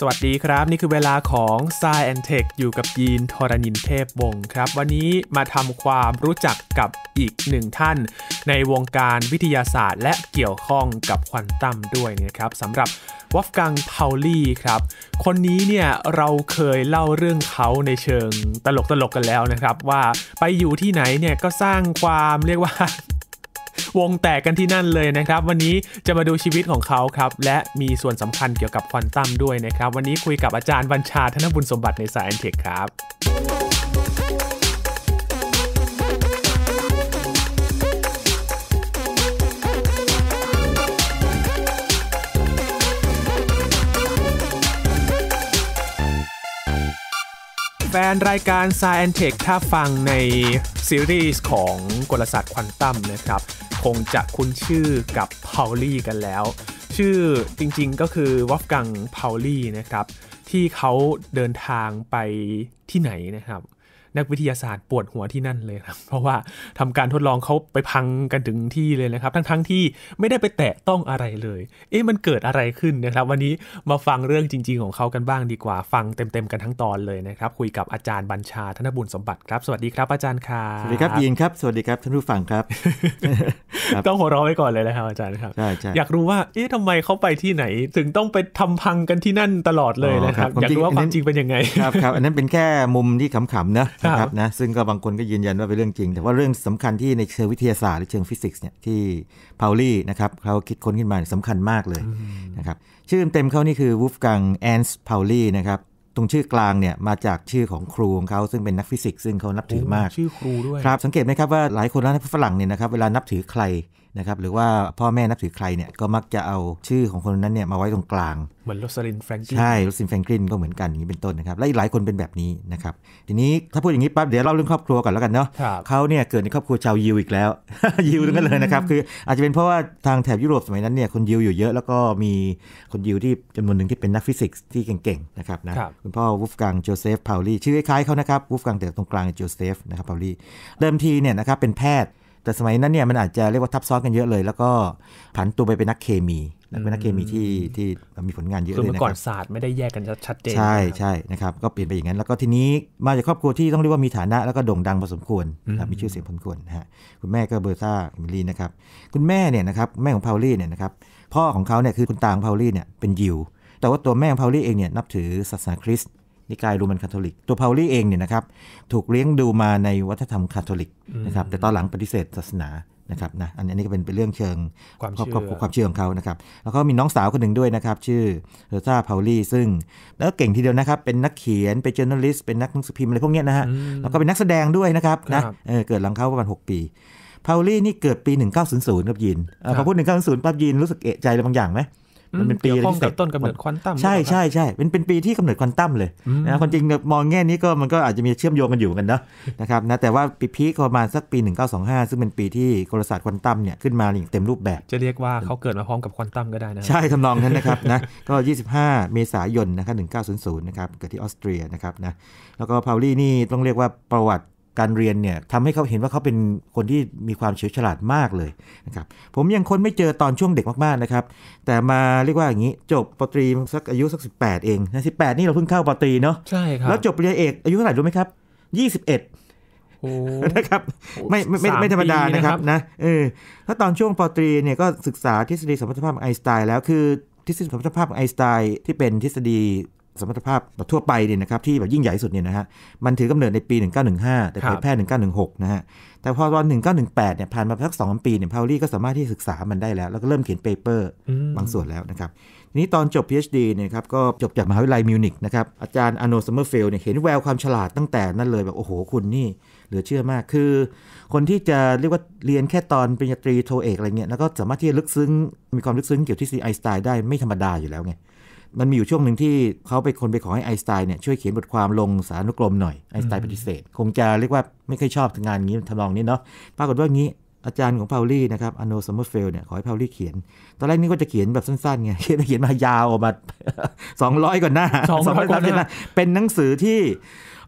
สวัสดีครับ นี่คือเวลาของ s ซแอนเทคอยู่กับยีนทรณินเทพวงศ์ครับ วันนี้มาทำความรู้จักกับอีกหนึ่งท่านในวงการวิทยาศาสตร์และเกี่ยวข้องกับควอนตัมด้วยนะครับสำหรับวอฟกังเพาลี่ครับคนนี้เนี่ยเราเคยเล่าเรื่องเขาในเชิงตลกๆกันแล้วนะครับ ว่าไปอยู่ที่ไหนเนี่ยก็สร้างความเรียกว่าวงแตกกันที่นั่นเลยนะครับ วันนี้จะมาดูชีวิตของเขาครับ และมีส่วนสำคัญเกี่ยวกับควอนตัมด้วยนะครับ วันนี้คุยกับอาจารย์บัญชาธนบุญสมบัติในสายแอนเทคครับ แฟนรายการ s i e n t e c h ถ้าฟังในซีรีส์ของกลศาสตร์ควอนตัมนะครับงจะคุ้นชื่อกับพาวลี่กันแล้ว ชื่อจริงๆก็คือวอฟกังพาวลี่นะครับ ที่เขาเดินทางไปที่ไหนนะครับนักวิทยาศาสตร์ปวดหัวที่นั่นเลยครับ เพราะว่าทำการทดลองเขาไปพังกันถึงที่เลยนะครับ ทั้งๆทที่ไม่ได้ไปแตะต้องอะไรเลย เอ๊ะมันเกิดอะไรขึ้นนะครับ วันนี้มาฟังเรื่องจริงๆ ของเขากันบ้างดีกว่า ฟังเต็มๆกันทั้งตอนเลยนะครับ คุยกับอาจารย์บัญชาธนบุญสมบัติครับ สวัสดีครับอาจารย์ครับ สวัสดีครับยีนครับสวัสดีครับท่านผู้ฟังครับ ต้องหัวเราะไว้ก่อนเลยนะครับ อาจารย์ครับใช่ใช่อยากรู้ว่าเอ๊ะทำไมเขาไปที่ไหน ถึงต้องไปทำพังกันที่นั่นตลอดเลยนะครับอยากรู้ว่าความจริงเป็นยังไงครับครับ อันนั้นเป็นแค่มุมที่ขำๆนะะครับนะซึ่งก็บางคนก็ยืนยันว่าเป็นเรื่องจริง แต่ว่าเรื่องสำคัญที่ในเชิงวิทยาศาสตร์หรือเชิงฟิสิกส์เนี่ยที่พาวลี่นะครับเขาคิดค้นขึ้นมาสำคัญมากเลยนะครับชื่อเต็มเขานี่คือวูฟกังแอนส์พาวลี่นะครับ ตรงชื่อกลางเนี่ยมาจากชื่อของครูของเขาซึ่งเป็นนักฟิสิกส์ซึ่งเขานับถือมากชื่อครูด้วย ครับ สังเกตไหมครับว่าหลายคนนักฝรั่งเนี่ยนะครับเวลานับถือใครนะครับหรือว่าพ่อแม่นับถือใครเนี่ยก็มักจะเอาชื่อของคนนั้นเนี่ยมาไว้ตรงกลาง เหมือนโรสลินแฟรงกินใช่โรสลินแฟรงกินก็เหมือนกันอย่างนี้เป็นต้นนะครับ และอีกหลายคนเป็นแบบนี้นะครับ ทีนี้ถ้าพูดอย่างนี้ ปั๊บเดี๋ยวเล่าเรื่องครอบครัวก่อนแล้วกันเนาะเขาเนี่ยเกิดในครอบครัวชาวยิวอีกแล้ว ยิวทั้งนั้นเลยนะครับคืออาจจะเป็นเพราะว่าทางแถบยุโรปสมัยนั้นเนี่ยคนยิวอยู่เยอะแล้วก็มีคนยิวที่จำนวนหนึ่งที่เป็นนักฟิสิกส์ที่เก่งๆนะครับนะคุณพ่อวูฟกังโจเซฟพาวลีชื่อคล้ายๆเขานะครับวูฟกังแต่ตรงกลางโจเซฟนะครับพาวลีเดิมทีเนี่ยนะครับเป็นแพทย์แต่สมัยนั้นเนี่ยมันอาจจะเรียกว่าทับซ้อนกันเยอะเลย แล้วก็ผันตัวไปเป็นนักเคมีเป็นนักเคมีที่ที่มีผลงานเยอะเลยนะครับคือเมื่อก่อนศาสตร์ไม่ได้แยกกันชัดเจนใช่ใช่นะครับ ก็เปลี่ยนไปอย่างนั้น แล้วก็ทีนี้มาจากครอบครัวที่ต้องเรียกว่ามีฐานะแล้วก็โด่งดังพอสมควรมีชื่อเสียงพอสมควรฮะคุณแม่ก็เบอร์ซ่ามิลีนะครับ คุณแม่เนี่ยนะครับแม่ของพาวลี่เนี่ยนะครับพ่อของเขาเนี่ยคือคุณตาของพาวลี่เนี่ยเป็นยิวแต่ว่าตัวแม่ของพาวลี่เองเนี่ยนับถือศาสนาคริสต์นิกายรูมันคาทอลิก ตัวพาวลี่เองเนี่ยนะครับถูกเลี้ยงดูมาในวัฒนธรรมคาทอลิกนะครับแต่ตอนหลังปฏิเสธศาสนานะครับนะอันนี้ก็เป็นเป็นเรื่องเชิงความเชื่อความเชื่อของเขานะครับแล้วก็มีน้องสาวคนหนึ่งด้วยนะครับชื่อเรซาพาวลี่ซึ่งแล้วเก่งทีเดียวนะครับเป็นนักเขียนเป็นเจอร์นัลิสต์ เป็นนักหนังสือพิมพ์อะไรพวกนี้นะฮะแล้วก็เป็นนักแสดงด้วยนะครับนะเกิดหลังเขาประมาณ6ปีพาวลี่นี่เกิดปี1900ครับยินพอพูด1900ปั๊บยินรู้สึกเอะใจอะไรบางอย่างไหมมันเป็นปีที่เกิดต้นกำเนิดควอนตัมใช่ใช่ใช่เป็นเป็นปีที่กำเนิดควอนตัมเลยนะคนจริงมองแง่นี้ก็มันก็อาจจะมีเชื่อมโยงกันอยู่กันนะนะครับนะแต่ว่าปีพีคประมาณสักปี 1925 ซึ่งเป็นปีที่กลศาสตร์ควอนตัมเนี่ยขึ้นมาอย่างเต็มรูปแบบ จะเรียกว่าเขาเกิดมาพร้อมกับควอนตัมก็ได้นะใช่ทำนองนั้นนะครับนะก็ 25 เมษายนนะครับ1900นะครับเกิดที่ออสเตรียนะครับนะแล้วก็พาวลี่นี่ต้องเรียกว่าประวัติการเรียนเนี่ยทำให้เขาเห็นว่าเขาเป็นคนที่มีความเฉลียวฉลาดมากเลยนะครับผมยังค้นไม่เจอตอนช่วงเด็กมากๆนะครับ แต่มาเรียกว่าอย่างนี้จบปตรีสักอายุสัก 18 เองนะสินี่เราเพิ่งเข้าปตรีเนาะใช่ครับแล้วจบปริญญาเอก อายุเท่าไหร่รู้ไหมครับ 21นะครับไม่ไม่ไม่ธรรมดานะครับนะเออถ้าตอนช่วงปตรีเนี่ยก็ศึกษาทฤษฎีสมรรถภาพไอสไตน์แล้วคือทฤษฎีสมรรถภาพไอสไตน์ที่เป็นทฤษฎีสมรรถภาพแบบทั่วไปเนี่ยนะครับที่แบบยิ่งใหญ่สุดเนี่ยนะฮะมันถือกำเนิดในปี 1915 แต่เผยแพร่ 1916 นะฮะแต่พอตอน 1918 เนี่ยผ่านมาสักสองปีเนี่ยพาวลี่ก็สามารถที่ศึกษามันได้แล้ว แล้วก็เริ่มเขียนเปเปอร์บางส่วนแล้วนะครับทีนี้ตอนจบ PhD เนี่ยครับก็จบจากมหาวิทยาลัยมิวนิกนะครับอาจารย์อโนซัมเมอร์เฟลเนี่ยเห็นแววความฉลาดตั้งแต่นั้นเลยแบบ โอ้โห คุณนี่เหลือเชื่อมากคือคนที่จะเรียกว่าเรียนแค่ตอนปริญญาตรีโทเอกอะไรเงี้ยแล้วก็สามารถที่จะลึกซึ้งมีความลึกซึ้งเกี่ยวที่ซีไอสไตล์ได้ไม่ธรรมดาอยู่แล้วไงมันมีอยู่ช่วงหนึ่งที่เขาไปคนไปขอให้ไอสไตน์เนี่ยช่วยเขียนบทความลงสารนุกรมหน่อยไอสไตน์ปฏิเสธ คงจะเรียกว่าไม่ค่อยชอบงานงนี้ทำนองนี้เนาะปรากฏว่างี้อาจารย์ของพาวลี่นะครับอโนซัมเมอร์เฟลเนี่ยขอให้พาวลี่เขียน ตอนแรกนี่ก็จะเขียนแบบสั้นๆไงเขียนไปเขียนมายาวออกมา 200กว่าหน้า200 กว่าหน้า เป็นหนังสือที่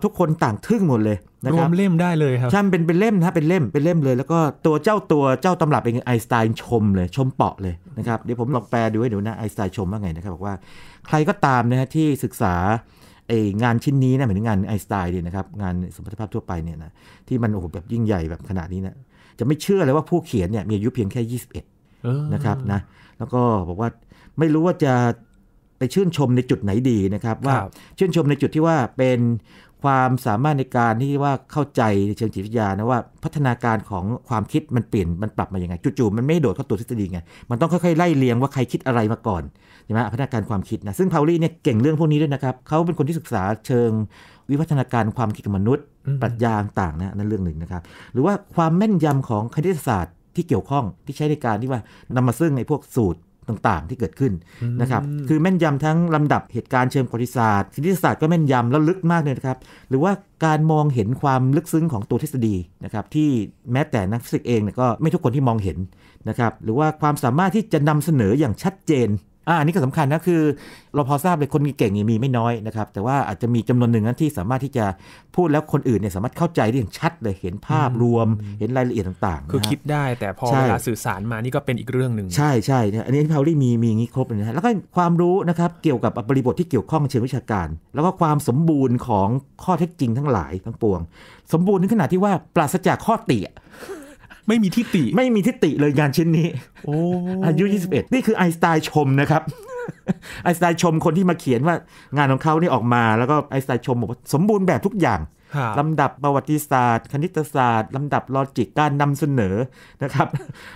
ทุกคนต่างทึ่งหมดเลยรวมเล่มได้เลยครับใช่เป็นเป็นเล่มนะเป็นเล่มเป็นเล่มเลยแล้วก็ตัวเจ้าตัวเจ้าตำรับเองไอสไตน์ชมเลยชมเปาะเลยนะครับเดี๋ยวผมลองแปลดูให้ดูนะไอสไตน์ชมว่าไงนะครับบอกว่าใครก็ตามนะฮะที่ศึกษาไองานชิ้นนี้นะเหมือนงานไอสไตน์เนี่ยนะครับงานสมรรถภาพทั่วไปเนี่ยนะที่มันโอ้โหแบบยิ่งใหญ่แบบขนาดนี้นะจะไม่เชื่อเลยว่าผู้เขียนเนี่ยมีอายุเพียงแค่21นะครับนะแล้วก็บอกว่าไม่รู้ว่าจะไปชื่นชมในจุดไหนดีนะครับว่าชื่นชมในจุดที่ว่าเป็นความสามารถในการที่ว่าเข้าใจในเชิงจิตวิทยานะว่าพัฒนาการของความคิด มันเปลี่ยน มันปรับมาอย่างไงจู่ๆมันไม่โดดเข้าตัวทฤษฎีไง มันต้องค่อยๆ ไล่เลียงว่าใครคิดอะไรมาก่อนใช่ไหมพัฒนาการความคิดนะซึ่งพาวลี่เนี่ยเก่งเรื่องพวกนี้ด้วยนะครับเขาเป็นคนที่ศึกษาเชิงวิวัฒนาการความคิดของมนุษย์ปรัชญาต่างๆนะนั่นเรื่องหนึ่งนะครับ หรือว่าความแม่นยำของคณิตศาสตร์ที่เกี่ยวข้องที่ใช้ในการที่ว่านำมาซึ่งในพวกสูตรต่างๆ ที่เกิดขึ้นนะครับ คือแม่นยำทั้งลำดับเหตุการณ์เชิงประวัติศาสตร์คณิตศาสตร์ก็แม่นยำแล้วลึกมากเลยนะครับ หรือว่าการมองเห็นความลึกซึ้งของตัวทฤษฎีนะครับที่แม้แต่นักฟิสิกส์เองเนี่ยก็ไม่ทุกคนที่มองเห็นนะครับ หรือว่าความสามารถที่จะนำเสนออย่างชัดเจนอ่านี่ก็สำคัญนะคือ เราพอทราบเลยคนเก่งมีไม่น้อยนะครับ แต่ว่าอาจจะมีจำนวนหนึ่งนั้นที่สามารถที่จะพูดแล้วคนอื่นเนี่ยสามารถเข้าใจได้อย่างชัดเลยเห็นภาพรวมเห็นรายละเอียดต่างๆคือคิดได้ แต่พอเวลาสื่อสารมานี่ก็เป็นอีกเรื่องหนึ่งใช่ใช่เนี่ยอันนี้พาวลี่มีมีงนี้ครบเลยนะแล้วก็ความรู้นะครับเกี่ยวกับบริบทที่เกี่ยวข้องเชิงวิชาการ แล้วก็ความสมบูรณ์ของข้อเท็จจริงทั้งหลายทั้งปวง สมบูรณ์ถึงขนาดที่ว่าปราศจากข้อเตี่ยไม่มีทิฏฐิไม่มีทิฏฐิเลยงานชิ้นนี้ โอ้อายุ21นี่คือไอสไตล์ชมนะครับไอสไตล์ชมคนที่มาเขียนว่า งานของเขานี่ออกมา แล้วก็ไอสไตล์ชมบอกว่าสมบูรณ์แบบทุกอย่างลำดับประวัติศาสตร์ คณิตศาสตร์ ลำดับลอจิกการนำเสนอนะครับ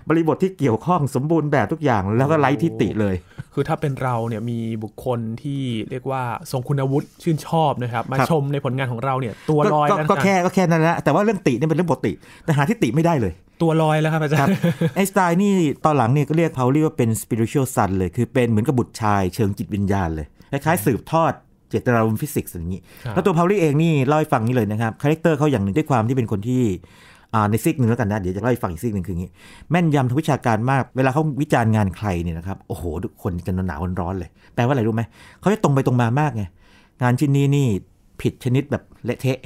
บริบทที่เกี่ยวข้องสมบูรณ์แบบทุกอย่างแล้วก็ไร้ทิฏฐิเลย คือถ้าเป็นเราเนี่ยมีบุคคลที่เรียกว่าทรงคุณวุฒิชื่นชอบนะครับมาชมในผลงานของเราเนี่ยตัวลอยก็แค่ก็แค่นั้นแหละแต่ว่าเรื่องติเนี่ยเป็นเรื่องปกติ แต่หาทิฏฐิไม่ได้เลย ตัวลอยแล้วครับอาจารย์ไอสไตล์นี่ตอนหลังเนี่ยก็เรียกเขาเรียกว่าเป็นสปิริตชัลซันเลยคือเป็นเหมือนกับบุตรชาย เชิงจิตวิญญาณเลยคล้ายๆสืบทอดจตนารมณ์ฟิสิกส์อย่างนี้ แล้วตัวพาวลี่เองนี่เล่าให้ฟังนี่เลยนะครับ คาแรคเตอร์เขาอย่างหนึ่งด้วยความที่เป็นคนที่ในซิกหนึ่งแล้วกันนะ เดี๋ยวจะเล่าให้ฟังอีกซิกหนึ่งคืออย่างนี้ แม่นยำทางวิชาการมาก เวลาเขาวิจารณ์งานใครเนี่ยนะครับโอ้โห ทุกคนจะหนาวร้อนเลยแปลว่าอะไรรู้ไหม เขาจะตรงไปตรงมามากไงงานชิ้นนี้นี่ผิดชนิดแบบเละเทะ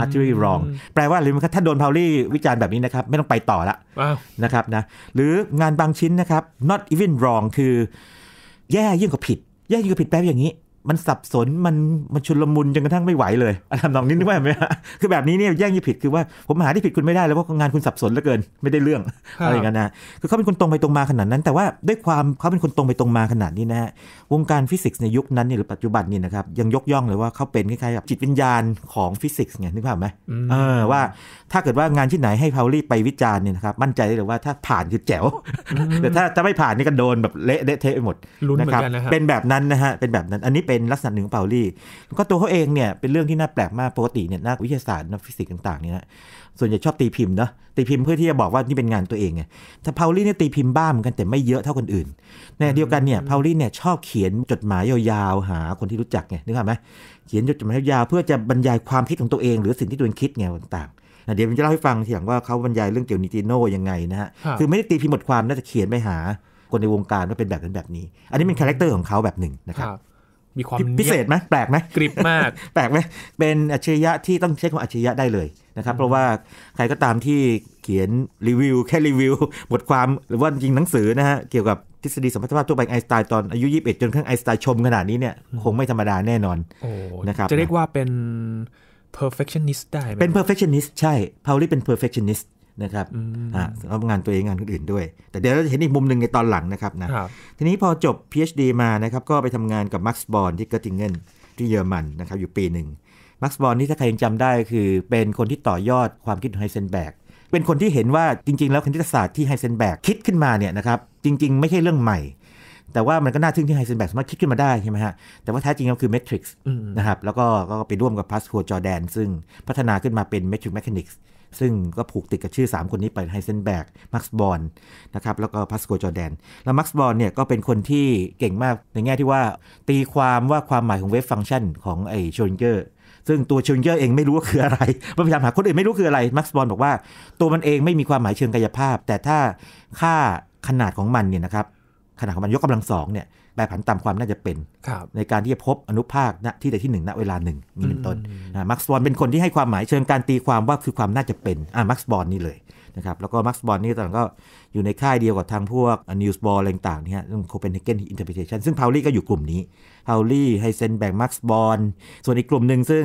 อาร์ติรีรอง แปลว่าอะไรมันถ้าโดนพาวลี่วิจารณ์แบบนี้นะครับไม่ต้องไปต่อละนะครับนะหรืองานบางชิ้นนะครับ not even wrong คือแย่ยิ่งกว่าผิด แย่ยิ่งกว่าผิดแปลว่าอย่างนี้มันสับสนมันมันชุลมุนจนกระทั่งไม่ไหวเลยอันทำนองนี้นึกว่าไหมฮะคือแบบนี้เนี่ยแย่งยี่ผิดคือว่า ผมหาที่ผิดคุณไม่ได้แล้วเพราะงานคุณสับสนเหลือเกินไม่ได้เรื่องอะไรเงี้ยนะคือเขาเป็นคนตรงไปตรงมาขนาดนั้น แต่ว่าด้วยความเขาเป็นคนตรงไปตรงมาขนาดนี้นะฮะวงการฟิสิกส์ในยุคนั้นเนี่ยหรือปัจจุบันนี่นะครับยังยกย่องเลยว่าเขาเป็นคล้ายๆกับจิตวิญญาณของฟิสิกส์ไงนึกภาพไหมเออว่า ถ้าเกิดว่างานที่ไหนให้พาวลี่ไปวิจารณ์เนี่ยนะครับมั่นใจได้เลยว่าถ้าผ่านคือแจ๋วแต่ถ้าถ้าไม่ผ่านนี่ก็โดนแบบเละเทะไปหมดนะครับ เป็นแบบนั้นนะฮะเป็นแบบนั้นอันนี้เป็นลักษณะหนึ่งของเปาลี่แล้วก็ตัวเขาเองเนี่ยเป็นเรื่องที่น่าแปลกมากปกติเนี่ยนักวิทยาศาสตร์นักฟิสิกส์ต่างๆเนี่ยนะส่วนใหญ่ชอบตีพิมพ์เนาะตีพิมพ์เพื่อที่จะบอกว่านี่เป็นงานตัวเองไงถ้าเปาลี่เนี่ยตีพิมพ์บ้าเหมือนกันแต่ไม่เยอะเท่าคนอื่นในเดียวกันเนี่ยเปาลี่เนี่ยชอบเขียนจดหมายยาวๆ หาคนที่รู้จักไงนึกออกไหมเขียนจดหมายยาวเพื่อจะบรรยายความคิดของตัวเองหรือสิ่งที่ตัวเองคิดไงต่างเดี๋ยวผมจะเล่าให้ฟังทีหลังว่าเขาบรรยายเรื่องเกี่ยวนิติโนยังไงนะฮะคือไม่ได้ตีพิมพ์บทความน่าจะเขียนไปหาคนในวงการว่าเป็นแบบนั้นแบบนี้ อันนี้เป็นคาแรคเตอร์ของเขาแบบหนึ่งนะครับีความพิเศษไหมแปลกไหมกริบมากแปลกไหมเป็นอัจฉริยะที่ต้องใช้คำอัจฉริยะได้เลยนะครับ เพราะว่าใครก็ตามที่เขียนรีวิวแค่รีวิวบทความหรือว่าจริงหนังสือนะฮะเกี่ยวกับทฤษฎีสมรรถภาพทั่วไปไอสไตน์ตอนอายุ 21 จนข้างไอสไตน์ชมขนาดนี้เนี่ย คงไม่ธรรมดาแน่นอนนะครับจะเรียกว่าเป็น perfectionist ได้เป็น perfectionist ใช่พาวลี่เป็น perfectionist นะครับอ่าทังานตัวเองงานคนอื่นด้วย แต่เดี๋ยวเราจะเห็นอีกมุมหนึ่งในตอนหลังนะครับนะทีนี้พอจบ PhD มานะครับก็ไปทำงานกับ Max b o อลที่เกอติงเกนที่เยอรมันนะครับอยู่ปีหนึ่ง Max b บอลนี่ถ้าใครยังจำได้คือเป็นคนที่ต่อยอดความคิดของไฮเซนแบกเป็นคนที่เห็นว่าจริง ๆ แล้วคณิตศาสตร์ที่ไฮเซนแบกคิดขึ้นมาเนี่ยนะครับจริง ๆ ไม่ใช่เรื่องใหม่ แต่ว่ามันก็น่าทึ่งที่ไฮเซนแบกสามารถคิดขึ้นมาได้ใช่ไหมฮะแต่ว่าแท้จริงก็คือเมทริกซ์นะครับแล้วก็ก็ไปร่วมกับพาสคัวจอแดนซึ่งพัฒนาขึ้นมาเป็นเมทริกซ์แมชชีนิกส์ซึ่งก็ผูกติดกับชื่อ 3 คนนี้ไปไฮเซนแบกมักซ์บอลนะครับ แล้วก็พัสโกจอแดน แล้วมักซ์บอลเนี่ยก็เป็นคนที่เก่งมากในแง่ที่ว่าตีความว่าความหมายของเวฟฟังก์ชันของไอชชนเกอร์ ซึ่งตัวชชนเยอร์เองไม่รู้ว่าคืออะไรพยายามหาคนอื่นไม่รู้คืออะไรมักซ์บอลบอกว่าตัวมันเองไม่มีความหมายเชิงกายภาพ แต่ถ้าค่าขนาดของมันเนี่ยนะครับ ขนาดของมันยกกำลังสองเนี่ยแปรผันตามความน่าจะเป็นในการที่จะพบอนุภาคณที่ใดที่หนึ่งณเวลาหนึ่งนี่เป็นต้นมาร์กซ์บอลเป็นคนที่ให้ความหมายเชิงการตีความว่าคือความน่าจะเป็นอ่ามาร์กซ์บอลนี่เลยนะครับแล้วก็มาร์กซ์บอลนี่ตอนก็อยู่ในค่ายเดียวกับทางพวกนิวส์บอลอะไรต่างๆเนี่ยร่งโคเปนเฮเกนอินเทอร์พิเทชันซึ่งพาวลี่ก็อยู่กลุ่มนี้พาวลี่ไฮเซนแบงมาร์กซ์บอลส่วนอีกกลุ่มหนึ่งซึ่ง